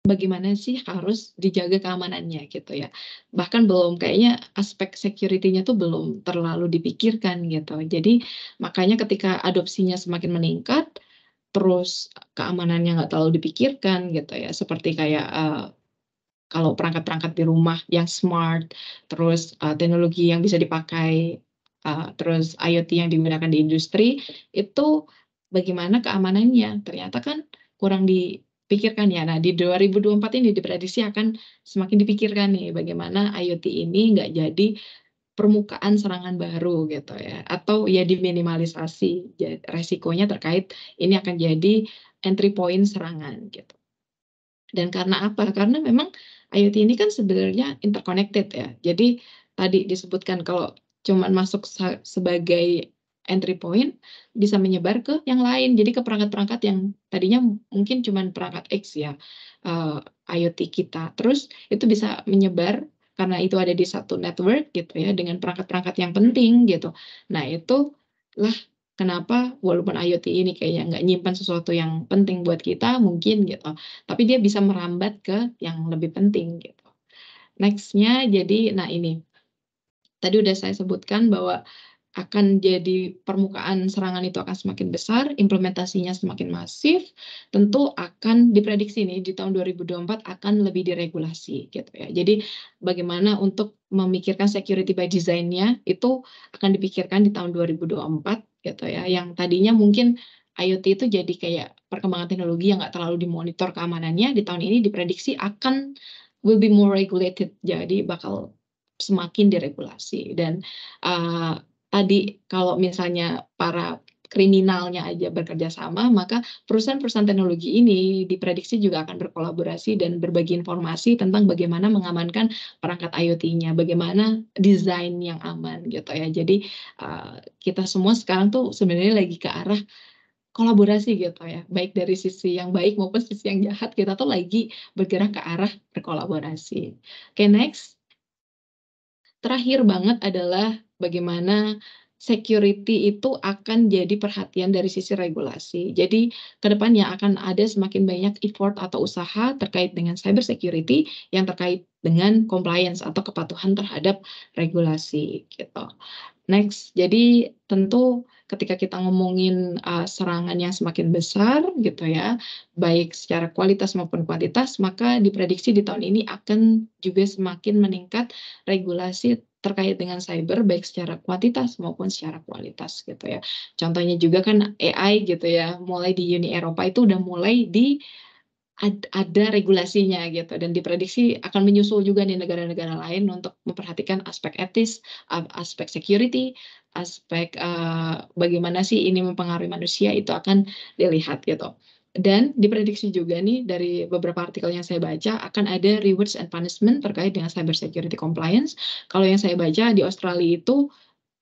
bagaimana sih harus dijaga keamanannya gitu ya. Bahkan belum kayaknya aspek security-nya tuh belum terlalu dipikirkan gitu. Jadi makanya ketika adopsinya semakin meningkat, terus keamanannya nggak terlalu dipikirkan gitu ya seperti kayak uh, kalau perangkat-perangkat di rumah yang smart terus uh, teknologi yang bisa dipakai uh, terus IoT yang digunakan di industri itu bagaimana keamanannya ternyata kan kurang dipikirkan ya. Nah, di 2024 ini diprediksi akan semakin dipikirkan nih bagaimana IoT ini nggak jadi permukaan serangan baru gitu ya atau ya diminimalisasi resikonya terkait ini akan jadi entry point serangan gitu. Dan karena apa? Karena memang IoT ini kan sebenarnya interconnected ya. Jadi tadi disebutkan kalau cuma masuk sebagai entry point bisa menyebar ke yang lain. Jadi ke perangkat-perangkat yang tadinya mungkin cuma perangkat X ya uh, IoT kita. Terus itu bisa menyebar karena itu ada di satu network gitu ya dengan perangkat-perangkat yang penting gitu. Nah itu lah kenapa walaupun IoT ini kayaknya nggak nyimpan sesuatu yang penting buat kita mungkin gitu, tapi dia bisa merambat ke yang lebih penting gitu. Nextnya jadi nah ini tadi udah saya sebutkan bahwa akan jadi permukaan serangan itu akan semakin besar, implementasinya semakin masif, tentu akan diprediksi nih di tahun 2024 akan lebih diregulasi gitu ya. Jadi bagaimana untuk memikirkan security by design-nya itu akan dipikirkan di tahun 2024 gitu ya. Yang tadinya mungkin IoT itu jadi kayak perkembangan teknologi yang nggak terlalu dimonitor keamanannya di tahun ini diprediksi akan will be more regulated. Jadi bakal semakin diregulasi dan uh, tadi kalau misalnya para kriminalnya aja bekerja sama, maka perusahaan-perusahaan teknologi ini diprediksi juga akan berkolaborasi dan berbagi informasi tentang bagaimana mengamankan perangkat IoT-nya, bagaimana desain yang aman gitu ya. Jadi uh, kita semua sekarang tuh sebenarnya lagi ke arah kolaborasi gitu ya, baik dari sisi yang baik maupun sisi yang jahat kita tuh lagi bergerak ke arah berkolaborasi. Oke okay, next, terakhir banget adalah bagaimana security itu akan jadi perhatian dari sisi regulasi. Jadi ke depannya akan ada semakin banyak effort atau usaha terkait dengan cyber security yang terkait dengan compliance atau kepatuhan terhadap regulasi gitu. Next, jadi tentu ketika kita ngomongin uh, serangan yang semakin besar gitu ya, baik secara kualitas maupun kuantitas, maka diprediksi di tahun ini akan juga semakin meningkat regulasi terkait dengan cyber baik secara kuantitas maupun secara kualitas gitu ya. Contohnya juga kan AI gitu ya, mulai di Uni Eropa itu udah mulai di ada regulasinya gitu dan diprediksi akan menyusul juga di negara-negara lain untuk memperhatikan aspek etis, aspek security, aspek uh, bagaimana sih ini mempengaruhi manusia itu akan dilihat gitu. Dan diprediksi juga nih dari beberapa artikel yang saya baca akan ada rewards and punishment terkait dengan cyber security compliance. Kalau yang saya baca di Australia itu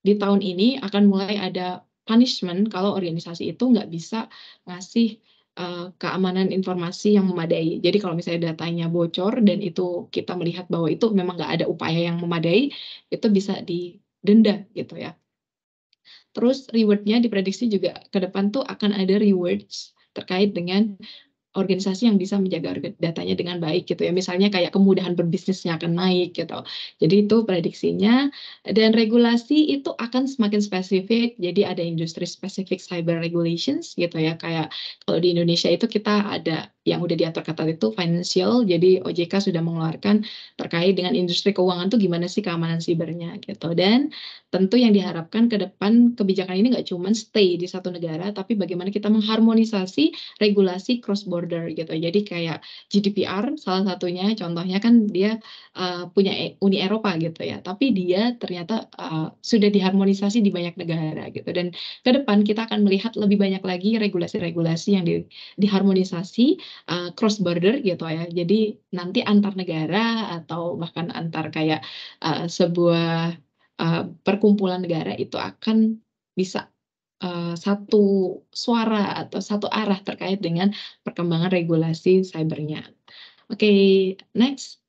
di tahun ini akan mulai ada punishment kalau organisasi itu nggak bisa ngasih eh, keamanan informasi yang memadai. Jadi kalau misalnya datanya bocor dan itu kita melihat bahwa itu memang nggak ada upaya yang memadai, itu bisa didenda gitu ya. Terus rewardnya diprediksi juga ke depan tuh akan ada rewards terkait dengan organisasi yang bisa menjaga datanya dengan baik gitu ya. Misalnya kayak kemudahan berbisnisnya akan naik gitu. Jadi itu prediksinya dan regulasi itu akan semakin spesifik. Jadi ada industri spesifik cyber regulations gitu ya. Kayak kalau di Indonesia itu kita ada yang udah diatur ketat itu financial. Jadi OJK sudah mengeluarkan terkait dengan industri keuangan tuh gimana sih keamanan sibernya gitu. Dan tentu yang diharapkan ke depan kebijakan ini nggak cuma stay di satu negara, tapi bagaimana kita mengharmonisasi regulasi cross border gitu. Jadi kayak GDPR salah satunya, contohnya kan dia uh, punya e, Uni Eropa gitu ya, tapi dia ternyata uh, sudah diharmonisasi di banyak negara gitu. Dan ke depan kita akan melihat lebih banyak lagi regulasi-regulasi yang di, diharmonisasi uh, cross border gitu ya. Jadi nanti antar negara atau bahkan antar kayak uh, sebuah uh, perkumpulan negara itu akan bisa uh, satu suara atau satu arah terkait dengan perkembangan regulasi cybernya. Oke, okay, next.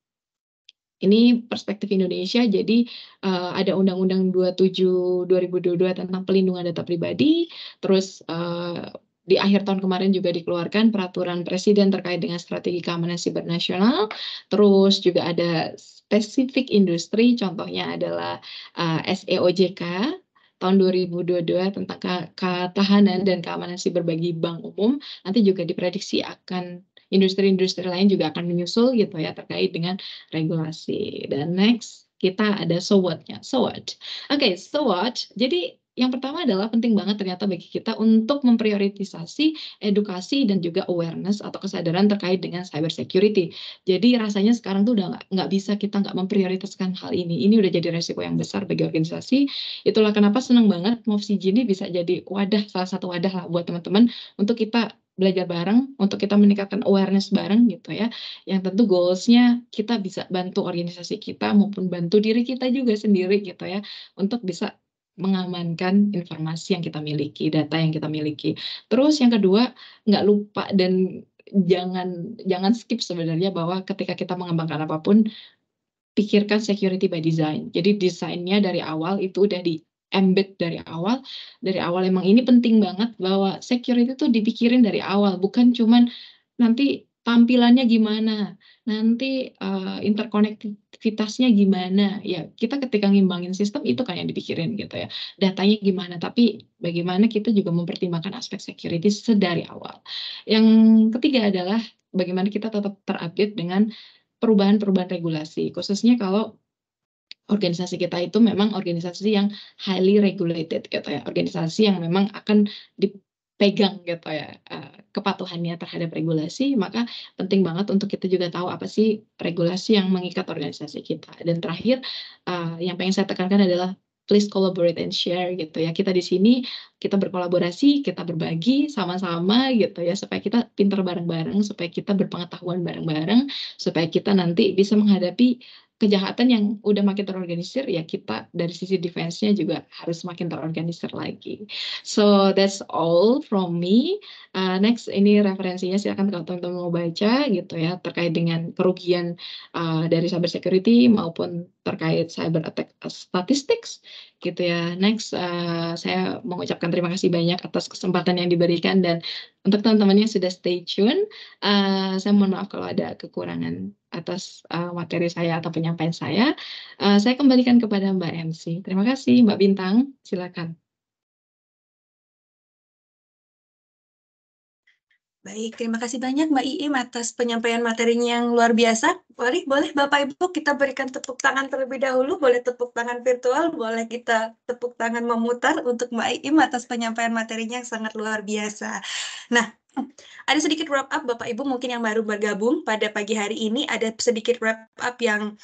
Ini perspektif Indonesia, jadi uh, ada Undang-Undang 27 2022 tentang pelindungan data pribadi, terus uh, di akhir tahun kemarin juga dikeluarkan peraturan presiden terkait dengan strategi keamanan siber nasional. Terus juga ada spesifik industri, contohnya adalah uh, eh, SEOJK tahun 2022 tentang ketahanan dan keamanan siber bagi bank umum nanti juga diprediksi akan industri-industri lain juga akan menyusul gitu ya terkait dengan regulasi dan next kita ada so what-nya. So what? Oke, okay, so what? Jadi yang pertama adalah penting banget ternyata bagi kita untuk memprioritisasi edukasi dan juga awareness atau kesadaran terkait dengan cyber security. Jadi rasanya sekarang tuh udah nggak bisa kita nggak memprioritaskan hal ini. Ini udah jadi resiko yang besar bagi organisasi. Itulah kenapa senang banget MOFCG ini bisa jadi wadah, salah satu wadah lah buat teman-teman untuk kita belajar bareng, untuk kita meningkatkan awareness bareng gitu ya. Yang tentu goalsnya kita bisa bantu organisasi kita maupun bantu diri kita juga sendiri gitu ya, untuk bisa mengamankan informasi yang kita miliki, data yang kita miliki. Terus yang kedua, nggak lupa dan jangan jangan skip sebenarnya bahwa ketika kita mengembangkan apapun pikirkan security by design. Jadi desainnya dari awal itu udah di embed dari awal dari awal emang ini penting banget bahwa security itu dipikirin dari awal bukan cuman nanti tampilannya gimana nanti uh, interkonektivitasnya gimana ya kita ketika ngimbangin sistem itu kan yang dipikirin gitu ya datanya gimana tapi bagaimana kita juga mempertimbangkan aspek security sedari awal yang ketiga adalah bagaimana kita tetap terupdate dengan perubahan-perubahan regulasi khususnya kalau organisasi kita itu memang organisasi yang highly regulated gitu ya organisasi yang memang akan di, pegang gitu ya uh, kepatuhannya terhadap regulasi maka penting banget untuk kita juga tahu apa sih regulasi yang mengikat organisasi kita dan terakhir uh, yang pengen saya tekankan adalah please collaborate and share gitu ya kita di sini kita berkolaborasi kita berbagi sama-sama gitu ya supaya kita pinter bareng-bareng supaya kita berpengetahuan bareng-bareng supaya kita nanti bisa menghadapi kejahatan yang udah makin terorganisir ya kita dari sisi defense-nya juga harus makin terorganisir lagi. So that's all from me. Uh, next ini referensinya silakan kalau teman-teman mau baca gitu ya terkait dengan kerugian uh, dari cyber security maupun terkait cyber attack statistics gitu ya. Next uh, saya mengucapkan terima kasih banyak atas kesempatan yang diberikan dan untuk teman-teman yang sudah stay tune uh, saya mohon maaf kalau ada kekurangan atas uh, materi saya atau penyampaian saya. Uh, saya kembalikan kepada Mbak MC. Terima kasih Mbak Bintang, silakan. Baik, terima kasih banyak Mbak Iim atas penyampaian materinya yang luar biasa. Boleh, boleh Bapak Ibu kita berikan tepuk tangan terlebih dahulu, boleh tepuk tangan virtual, boleh kita tepuk tangan memutar untuk Mbak Iim atas penyampaian materinya yang sangat luar biasa. Nah, ada sedikit wrap up Bapak Ibu mungkin yang baru bergabung pada pagi hari ini ada sedikit wrap up yang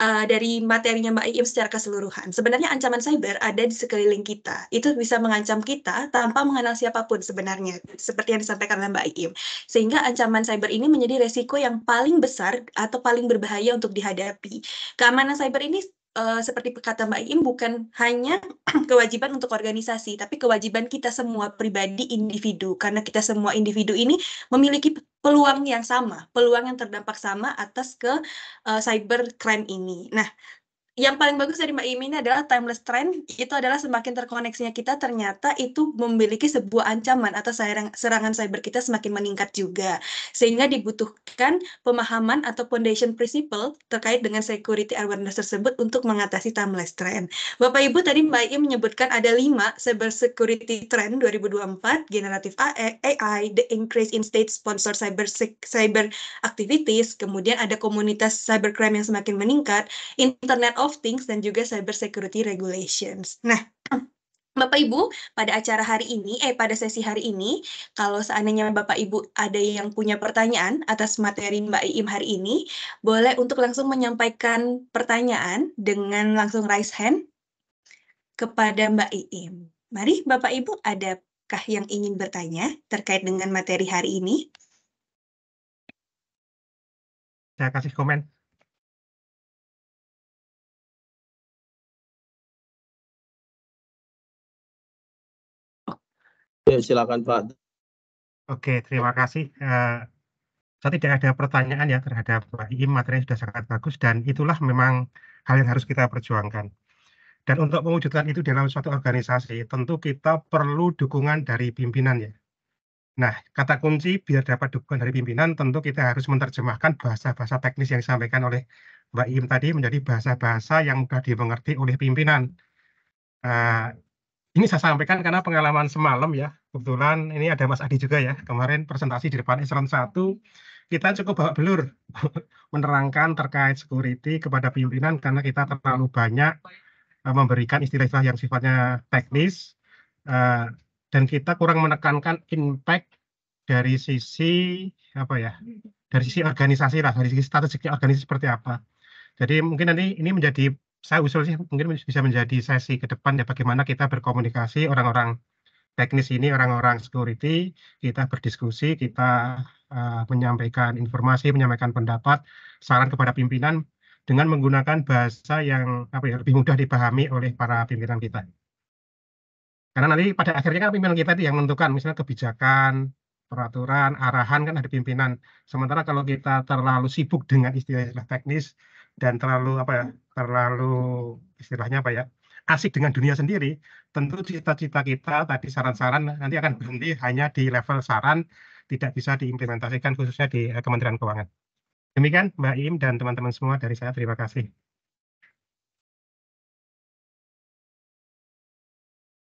uh, dari materinya Mbak Iim secara keseluruhan. Sebenarnya ancaman cyber ada di sekeliling kita. Itu bisa mengancam kita tanpa mengenal siapapun sebenarnya seperti yang disampaikan oleh Mbak Iim. Sehingga ancaman cyber ini menjadi resiko yang paling besar atau paling berbahaya untuk dihadapi. Keamanan cyber ini uh, seperti kata Mbak Im bukan hanya kewajiban untuk organisasi, tapi kewajiban kita semua pribadi individu karena kita semua individu ini memiliki peluang yang sama, peluang yang terdampak sama atas ke uh, cyber crime ini. Nah, yang paling bagus dari Mbak Imi ini adalah timeless trend itu adalah semakin terkoneksinya kita ternyata itu memiliki sebuah ancaman atau serangan cyber kita semakin meningkat juga sehingga dibutuhkan pemahaman atau foundation principle terkait dengan security awareness tersebut untuk mengatasi timeless trend. Bapak Ibu tadi Mbak Imi menyebutkan ada lima cyber security trend 2024 generative AI, AI the increase in state sponsored cyber cyber activities kemudian ada komunitas cybercrime yang semakin meningkat internet of Things dan juga Cyber Security Regulations. Nah, Bapak Ibu, pada acara hari ini, eh pada sesi hari ini, kalau seandainya Bapak Ibu ada yang punya pertanyaan atas materi Mbak Iim hari ini, boleh untuk langsung menyampaikan pertanyaan dengan langsung raise hand kepada Mbak Iim. Mari Bapak Ibu, adakah yang ingin bertanya terkait dengan materi hari ini? Saya kasih komen. Ya, silakan Pak. Oke, terima kasih. Uh, saya tidak ada pertanyaan ya terhadap Pak Iim, materinya sudah sangat bagus dan itulah memang hal yang harus kita perjuangkan. Dan untuk mewujudkan itu dalam suatu organisasi, tentu kita perlu dukungan dari pimpinan ya. Nah, kata kunci biar dapat dukungan dari pimpinan, tentu kita harus menerjemahkan bahasa-bahasa teknis yang disampaikan oleh Mbak Im tadi menjadi bahasa-bahasa yang mudah dimengerti oleh pimpinan. Eh, ini saya sampaikan karena pengalaman semalam ya. Kebetulan ini ada Mas Adi juga ya. Kemarin presentasi di depan Islam 1 kita cukup bawa belur menerangkan terkait security kepada pimpinan karena kita terlalu banyak eh, memberikan istilah-istilah yang sifatnya teknis eh, dan kita kurang menekankan impact dari sisi apa ya dari sisi organisasi lah dari sisi strategi organisasi seperti apa jadi mungkin nanti ini menjadi saya usul sih mungkin bisa menjadi sesi ke depan ya bagaimana kita berkomunikasi orang-orang teknis ini orang-orang security kita berdiskusi kita uh, menyampaikan informasi menyampaikan pendapat saran kepada pimpinan dengan menggunakan bahasa yang apa ya lebih mudah dipahami oleh para pimpinan kita karena nanti pada akhirnya kan pimpinan kita itu yang menentukan misalnya kebijakan peraturan arahan kan ada pimpinan sementara kalau kita terlalu sibuk dengan istilah-istilah teknis dan terlalu apa ya terlalu istilahnya apa ya asik dengan dunia sendiri, tentu cita-cita kita tadi saran-saran nanti akan berhenti hanya di level saran, tidak bisa diimplementasikan khususnya di eh, Kementerian Keuangan. Demikian Mbak Im dan teman-teman semua dari saya terima kasih.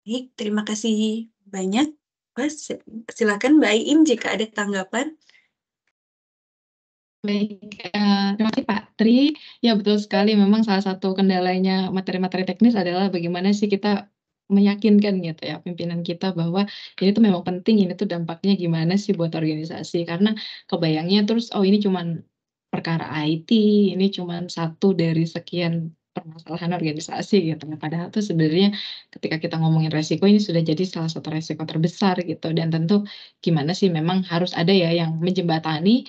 Baik, terima kasih banyak. Mas, silakan Mbak Im jika ada tanggapan. Baik, uh, terima kasih Pak Tri. Ya betul sekali memang salah satu kendalanya materi-materi teknis adalah bagaimana sih kita meyakinkan gitu ya pimpinan kita bahwa ini tuh memang penting, ini tuh dampaknya gimana sih buat organisasi. Karena kebayangnya terus, oh ini cuman perkara IT, ini cuman satu dari sekian permasalahan organisasi gitu. Ya. Padahal tuh sebenarnya ketika kita ngomongin resiko ini sudah jadi salah satu resiko terbesar gitu dan tentu gimana sih memang harus ada ya yang menjembatani,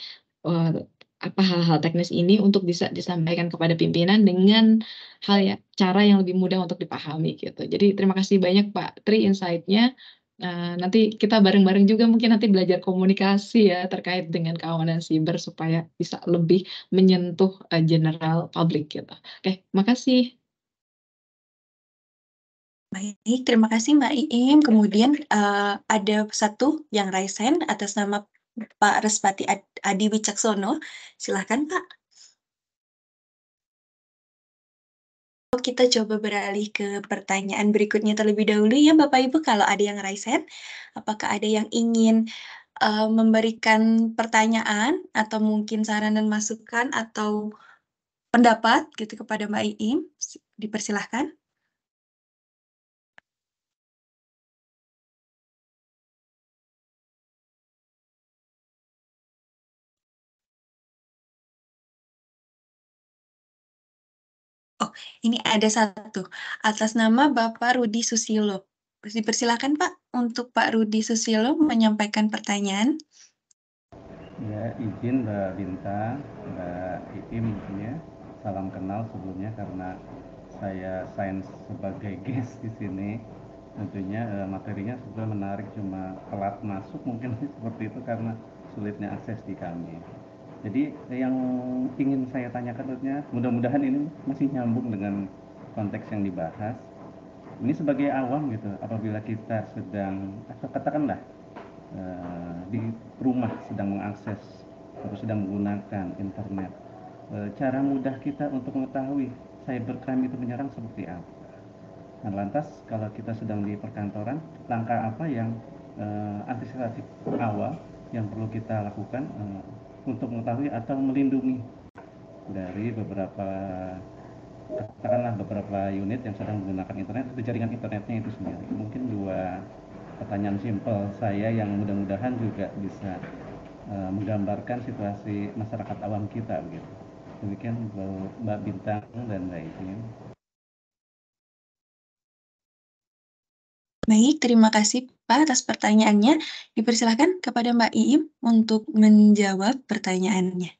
eh, apa hal-hal teknis ini untuk bisa disampaikan kepada pimpinan dengan hal ya cara yang lebih mudah untuk dipahami gitu. Jadi terima kasih banyak Pak Tri insight-nya. Uh, nanti kita bareng-bareng juga mungkin nanti belajar komunikasi ya terkait dengan keamanan siber supaya bisa lebih menyentuh uh, general public gitu. Oke, makasih. Baik, terima kasih Mbak Iim. Kemudian uh, ada satu yang raisen atas nama Pak Respati Adi Wicaksono. Silahkan Pak. Oh, kita coba beralih ke pertanyaan berikutnya terlebih dahulu ya Bapak Ibu kalau ada yang raise hand, apakah ada yang ingin uh, memberikan pertanyaan atau mungkin saran dan masukan atau pendapat gitu kepada Mbak Iim, dipersilahkan. ini ada satu atas nama Bapak Rudi Susilo. Dipersilakan Pak untuk Pak Rudi Susilo menyampaikan pertanyaan. Ya, izin Mbak Bintang, Mbak Iim ya. Salam kenal sebelumnya karena saya sains sebagai guest di sini. Tentunya eh, materinya sudah menarik cuma telat masuk mungkin seperti itu karena sulitnya akses di kami. Jadi yang ingin saya tanyakan tentunya mudah-mudahan ini masih nyambung dengan konteks yang dibahas. Ini sebagai awam gitu, apabila kita sedang atau katakanlah eh, di rumah sedang mengakses atau sedang menggunakan internet, eh, cara mudah kita untuk mengetahui cybercrime itu menyerang seperti apa. Nah, lantas kalau kita sedang di perkantoran, langkah apa yang eh, antisipatif awal yang perlu kita lakukan eh, untuk mengetahui atau melindungi dari beberapa katakanlah beberapa unit yang sedang menggunakan internet atau jaringan internetnya itu sendiri mungkin dua pertanyaan simpel saya yang mudah-mudahan juga bisa uh, menggambarkan situasi masyarakat awam kita begitu demikian Mbak Bintang dan Mbak Izin Baik, terima kasih atas pertanyaannya. dipersilakan kepada Mbak Iim untuk menjawab pertanyaannya.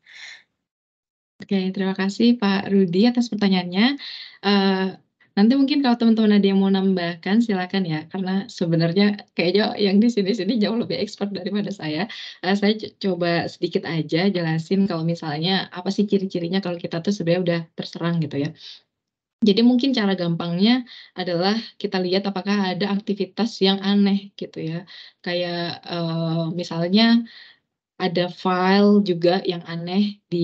Oke, terima kasih Pak Rudi atas pertanyaannya. Uh, nanti mungkin kalau teman-teman ada yang mau nambahkan silakan ya, karena sebenarnya kayaknya yang di sini-sini jauh lebih expert daripada saya. Uh, saya coba sedikit aja jelasin kalau misalnya apa sih ciri-cirinya kalau kita tuh sebenarnya udah terserang gitu ya. Jadi mungkin cara gampangnya adalah kita lihat apakah ada aktivitas yang aneh gitu ya. Kayak uh, misalnya ada file juga yang aneh di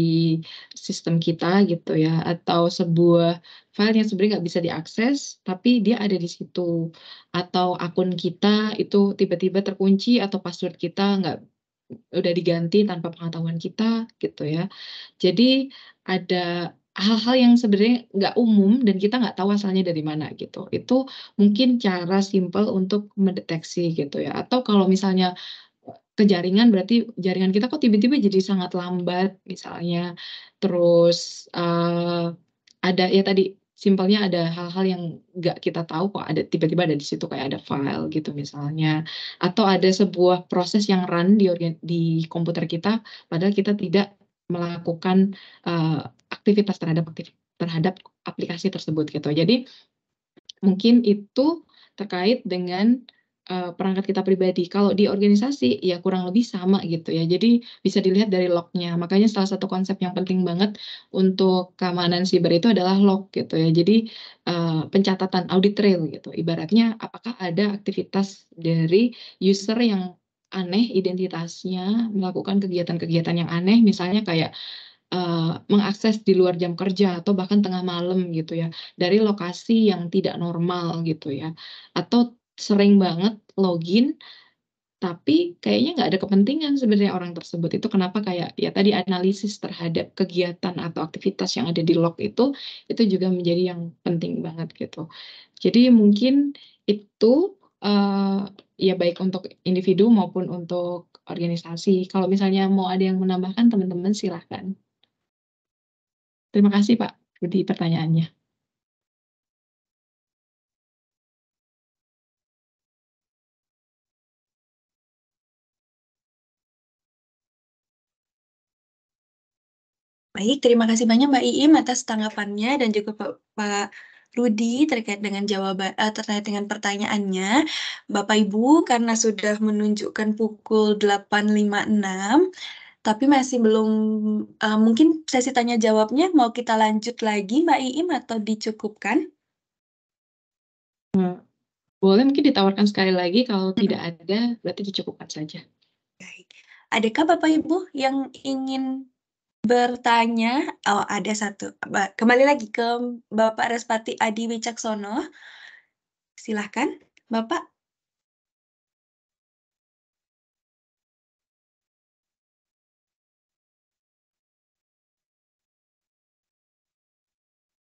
sistem kita gitu ya. Atau sebuah file yang sebenarnya nggak bisa diakses tapi dia ada di situ. Atau akun kita itu tiba-tiba terkunci atau password kita nggak udah diganti tanpa pengetahuan kita gitu ya. Jadi ada hal-hal yang sebenarnya nggak umum dan kita nggak tahu asalnya dari mana gitu. Itu mungkin cara simpel untuk mendeteksi gitu ya. Atau kalau misalnya ke jaringan berarti jaringan kita kok tiba-tiba jadi sangat lambat misalnya. Terus uh, ada ya tadi simpelnya ada hal-hal yang nggak kita tahu kok ada tiba-tiba ada di situ kayak ada file gitu misalnya atau ada sebuah proses yang run di di komputer kita padahal kita tidak melakukan uh, aktivitas terhadap terhadap aplikasi tersebut gitu. Jadi mungkin itu terkait dengan uh, perangkat kita pribadi. Kalau di organisasi ya kurang lebih sama gitu ya. Jadi bisa dilihat dari lognya. Makanya salah satu konsep yang penting banget untuk keamanan siber itu adalah log gitu ya. Jadi uh, pencatatan audit trail gitu. Ibaratnya apakah ada aktivitas dari user yang aneh identitasnya melakukan kegiatan-kegiatan yang aneh misalnya kayak Eh, mengakses di luar jam kerja atau bahkan tengah malam gitu ya dari lokasi yang tidak normal gitu ya atau sering banget login tapi kayaknya nggak ada kepentingan sebenarnya orang tersebut itu kenapa kayak ya tadi analisis terhadap kegiatan atau aktivitas yang ada di log itu itu juga menjadi yang penting banget gitu jadi mungkin itu uh, ya baik untuk individu maupun untuk organisasi kalau misalnya mau ada yang menambahkan teman-teman silahkan Terima kasih Pak Budi pertanyaannya. Baik, terima kasih banyak Mbak Iim atas tanggapannya dan juga Pak, Pak Rudi terkait dengan jawaban uh, terkait dengan pertanyaannya. Bapak Ibu karena sudah menunjukkan pukul 8.56 tapi masih belum uh, mungkin sesi tanya jawabnya mau kita lanjut lagi Mbak Iim atau dicukupkan? Hmm, boleh mungkin ditawarkan sekali lagi kalau hmm. tidak ada berarti dicukupkan saja. Baik. Adakah Bapak Ibu yang ingin bertanya? Oh, ada satu. Kembali lagi ke Bapak Respati Adi Wicaksono. Silahkan, Bapak.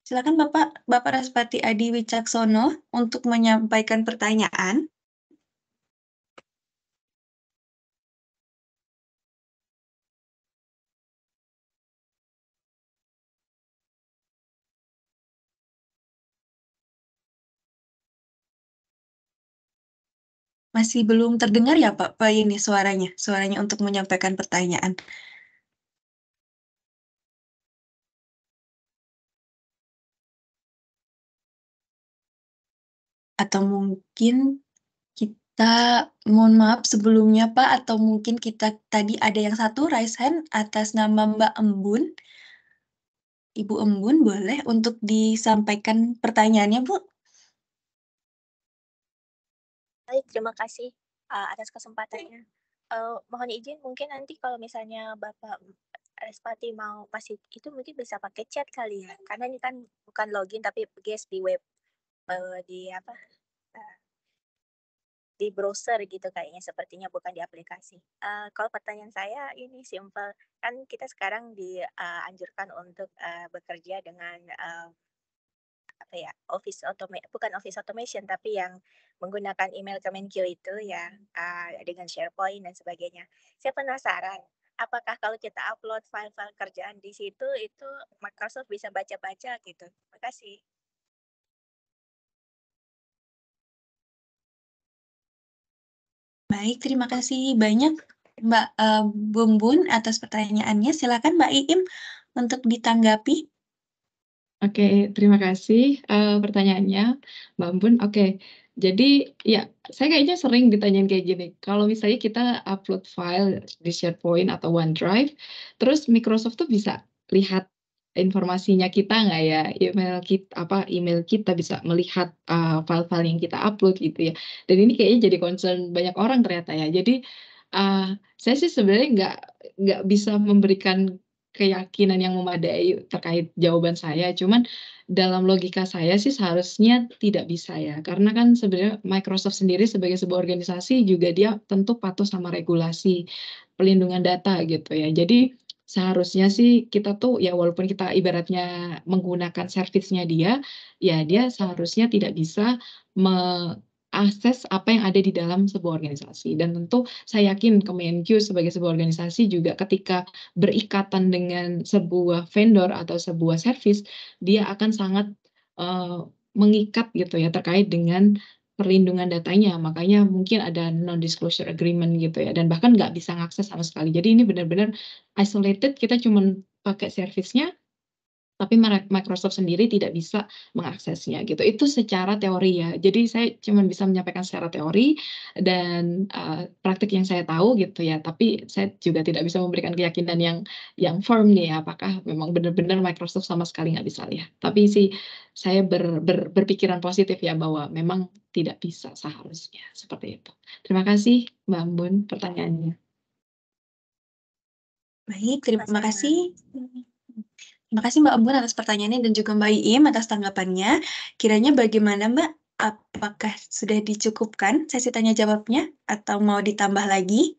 Silakan Bapak Bapak Raspati Adi Wicaksono untuk menyampaikan pertanyaan. Masih belum terdengar ya Pak, Pak ini suaranya, suaranya untuk menyampaikan pertanyaan. Atau mungkin kita mohon maaf sebelumnya Pak, atau mungkin kita tadi ada yang satu raise hand atas nama Mbak Embun. Ibu Embun boleh untuk disampaikan pertanyaannya Bu? Baik, terima kasih uh, atas kesempatannya. Uh, mohon izin mungkin nanti kalau misalnya Bapak eh, Respati mau masih itu mungkin bisa pakai chat kali ya karena ini kan bukan login tapi guest di web uh, di apa di browser gitu kayaknya sepertinya bukan di aplikasi. Uh, kalau pertanyaan saya ini simple kan kita sekarang dianjurkan eh, uh, untuk uh, bekerja dengan uh, apa ya office automation bukan office automation tapi yang menggunakan email Kemenkyu itu ya uh, dengan SharePoint dan sebagainya. Saya penasaran apakah kalau kita upload file-file kerjaan di situ itu Microsoft bisa baca-baca gitu. Terima kasih. Baik, terima kasih banyak Mbak uh, eh, Bumbun atas pertanyaannya. Silakan Mbak Iim untuk ditanggapi. Oke, terima kasih uh, pertanyaannya Mbak Bumbun. Oke, jadi ya saya kayaknya sering ditanyain kayak gini. Kalau misalnya kita upload file di SharePoint atau OneDrive, terus Microsoft tuh bisa lihat informasinya kita nggak ya email kita apa email kita bisa melihat uh, file-file yang kita upload gitu ya dan ini kayaknya jadi concern banyak orang ternyata ya jadi uh, saya sih sebenarnya nggak nggak bisa memberikan keyakinan yang memadai terkait jawaban saya cuman dalam logika saya sih seharusnya tidak bisa ya karena kan sebenarnya Microsoft sendiri sebagai sebuah organisasi juga dia tentu patuh sama regulasi pelindungan data gitu ya jadi seharusnya sih kita tuh ya walaupun kita ibaratnya menggunakan servisnya dia, ya dia seharusnya tidak bisa mengakses apa yang ada di dalam sebuah organisasi. Dan tentu saya yakin Kemenq sebagai sebuah organisasi juga ketika berikatan dengan sebuah vendor atau sebuah service, dia akan sangat uh, mengikat gitu ya terkait dengan perlindungan datanya, makanya mungkin ada non-disclosure agreement gitu ya, dan bahkan nggak bisa ngakses sama sekali. Jadi ini benar-benar isolated, kita cuma pakai servicenya, tapi Microsoft sendiri tidak bisa mengaksesnya gitu. Itu secara teori ya. Jadi saya cuma bisa menyampaikan secara teori dan uh, praktik yang saya tahu gitu ya. Tapi saya juga tidak bisa memberikan keyakinan yang yang firm nih ya, apakah memang benar-benar Microsoft sama sekali nggak bisa ya. Tapi sih saya ber, ber, berpikiran positif ya bahwa memang tidak bisa seharusnya seperti itu. Terima kasih Mbak Mbun pertanyaannya. Baik, terima kasih. Makasih Mbak Embun atas pertanyaannya dan juga Mbak Iim atas tanggapannya. Kiranya bagaimana Mbak? Apakah sudah dicukupkan sesi tanya jawabnya atau mau ditambah lagi?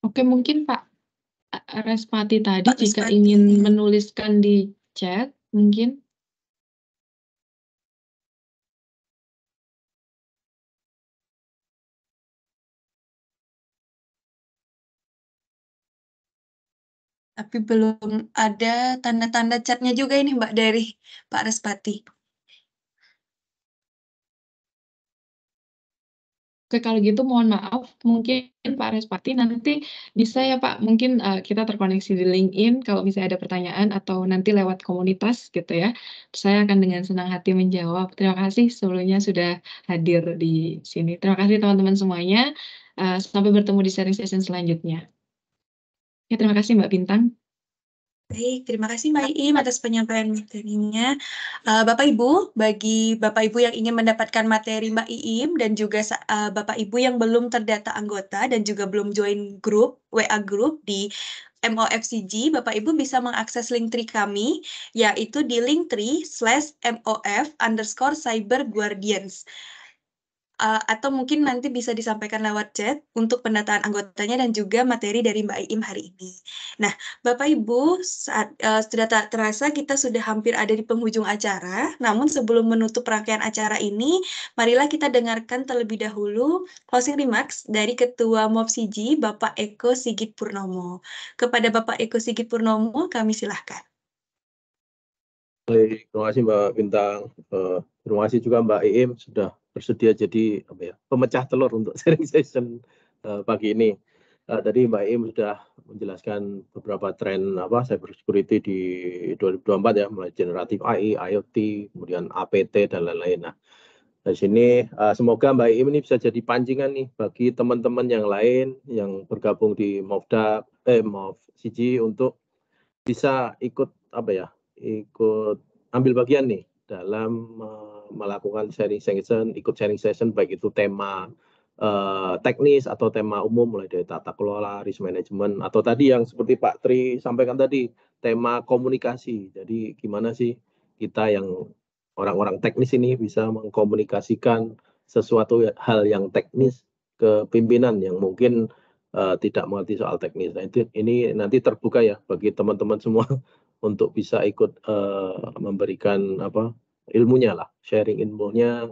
Oke, mungkin Pak Respati tadi Pak Respati. jika ingin menuliskan di chat mungkin tapi belum ada tanda-tanda catnya juga ini Mbak dari Pak Respati. Oke, kalau gitu mohon maaf, mungkin Pak Respati nanti bisa ya Pak, mungkin uh, kita terkoneksi di LinkedIn kalau misalnya ada pertanyaan atau nanti lewat komunitas gitu ya. Saya akan dengan senang hati menjawab. Terima kasih sebelumnya sudah hadir di sini. Terima kasih teman-teman semuanya. Uh, sampai bertemu di sharing session selanjutnya. Ya, terima kasih Mbak Bintang. Baik, terima kasih Mbak Iim atas penyampaian materinya. Uh, Bapak Ibu, bagi Bapak Ibu yang ingin mendapatkan materi Mbak Iim dan juga uh, Bapak Ibu yang belum terdata anggota dan juga belum join grup WA grup di MOFCG, Bapak Ibu bisa mengakses link tri kami, yaitu di link tri slash MOF underscore cyber guardians. Eh, atau mungkin nanti bisa disampaikan lewat chat untuk pendataan anggotanya dan juga materi dari Mbak Iim hari ini. Nah, Bapak Ibu, saat uh, sudah tak terasa kita sudah hampir ada di penghujung acara. Namun sebelum menutup rangkaian acara ini, marilah kita dengarkan terlebih dahulu closing remarks dari Ketua MOPSIJ Bapak Eko Sigit Purnomo. Kepada Bapak Eko Sigit Purnomo, kami silahkan. Baik, terima kasih Mbak Bintang. Uh, terima kasih juga Mbak Iim sudah bersedia jadi apa ya, pemecah telur untuk sharing session eh, pagi ini. Eh, tadi Mbak Iim sudah menjelaskan beberapa tren apa cyber security di 2024 ya, mulai generatif AI, IoT, kemudian APT dan lain-lain. Nah, dari sini semoga Mbak Iim ini bisa jadi pancingan nih bagi teman-teman yang lain yang bergabung di Movda, eh CG untuk bisa ikut apa ya ikut ambil bagian nih dalam eh, melakukan sharing session, ikut sharing session baik itu tema uh, teknis atau tema umum mulai dari tata kelola, risk management atau tadi yang seperti Pak Tri sampaikan tadi tema komunikasi. Jadi gimana sih kita yang orang-orang teknis ini bisa mengkomunikasikan sesuatu hal yang teknis ke pimpinan yang mungkin uh, tidak mengerti soal teknis. Nah, itu, ini nanti terbuka ya bagi teman-teman semua untuk bisa ikut uh, memberikan apa ilmunya lah, sharing ilmunya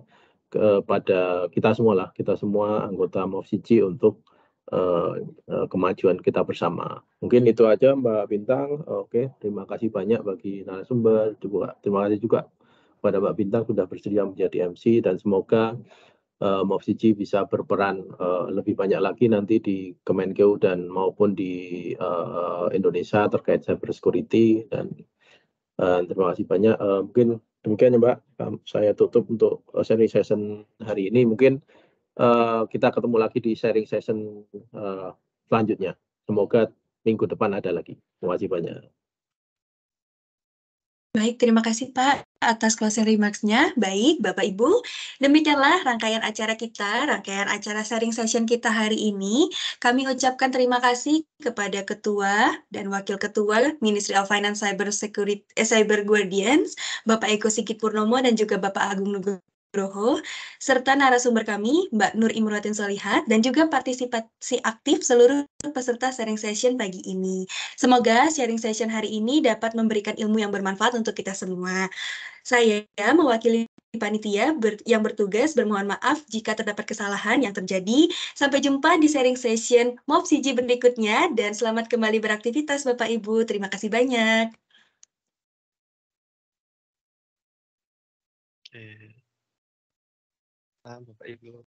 kepada kita semua lah, kita semua anggota MOFCG untuk uh, uh, kemajuan kita bersama. Mungkin itu aja Mbak Bintang. Oke, terima kasih banyak bagi narasumber. Terima kasih juga pada Mbak Bintang sudah bersedia menjadi MC dan semoga Eh, Mofsiji bisa berperan eh, lebih banyak lagi nanti di Kemenkeu dan maupun di eh, Indonesia terkait cyber security dan terima kasih banyak. Mungkin demikian ya Mbak, saya tutup untuk sharing session hari ini. Mungkin kita ketemu lagi di sharing session selanjutnya. Semoga minggu depan ada lagi. Terima kasih banyak. Baik, terima kasih Pak atas closing remarks-nya. Baik, Bapak Ibu, demikianlah rangkaian acara kita, rangkaian acara sharing session kita hari ini. Kami ucapkan terima kasih kepada Ketua dan Wakil Ketua Ministry of Finance Cyber Security eh, Cyber Guardians, Bapak Eko Sigit Purnomo dan juga Bapak Agung Nugroho Nugroho, serta narasumber kami, Mbak Nur Imruatin Solihat, dan juga partisipasi aktif seluruh peserta sharing session pagi ini. Semoga sharing session hari ini dapat memberikan ilmu yang bermanfaat untuk kita semua. Saya mewakili panitia ber yang bertugas bermohon maaf jika terdapat kesalahan yang terjadi. Sampai jumpa di sharing session MOPSIJ berikutnya dan selamat kembali beraktivitas Bapak Ibu. Terima kasih banyak. I'm ah, available.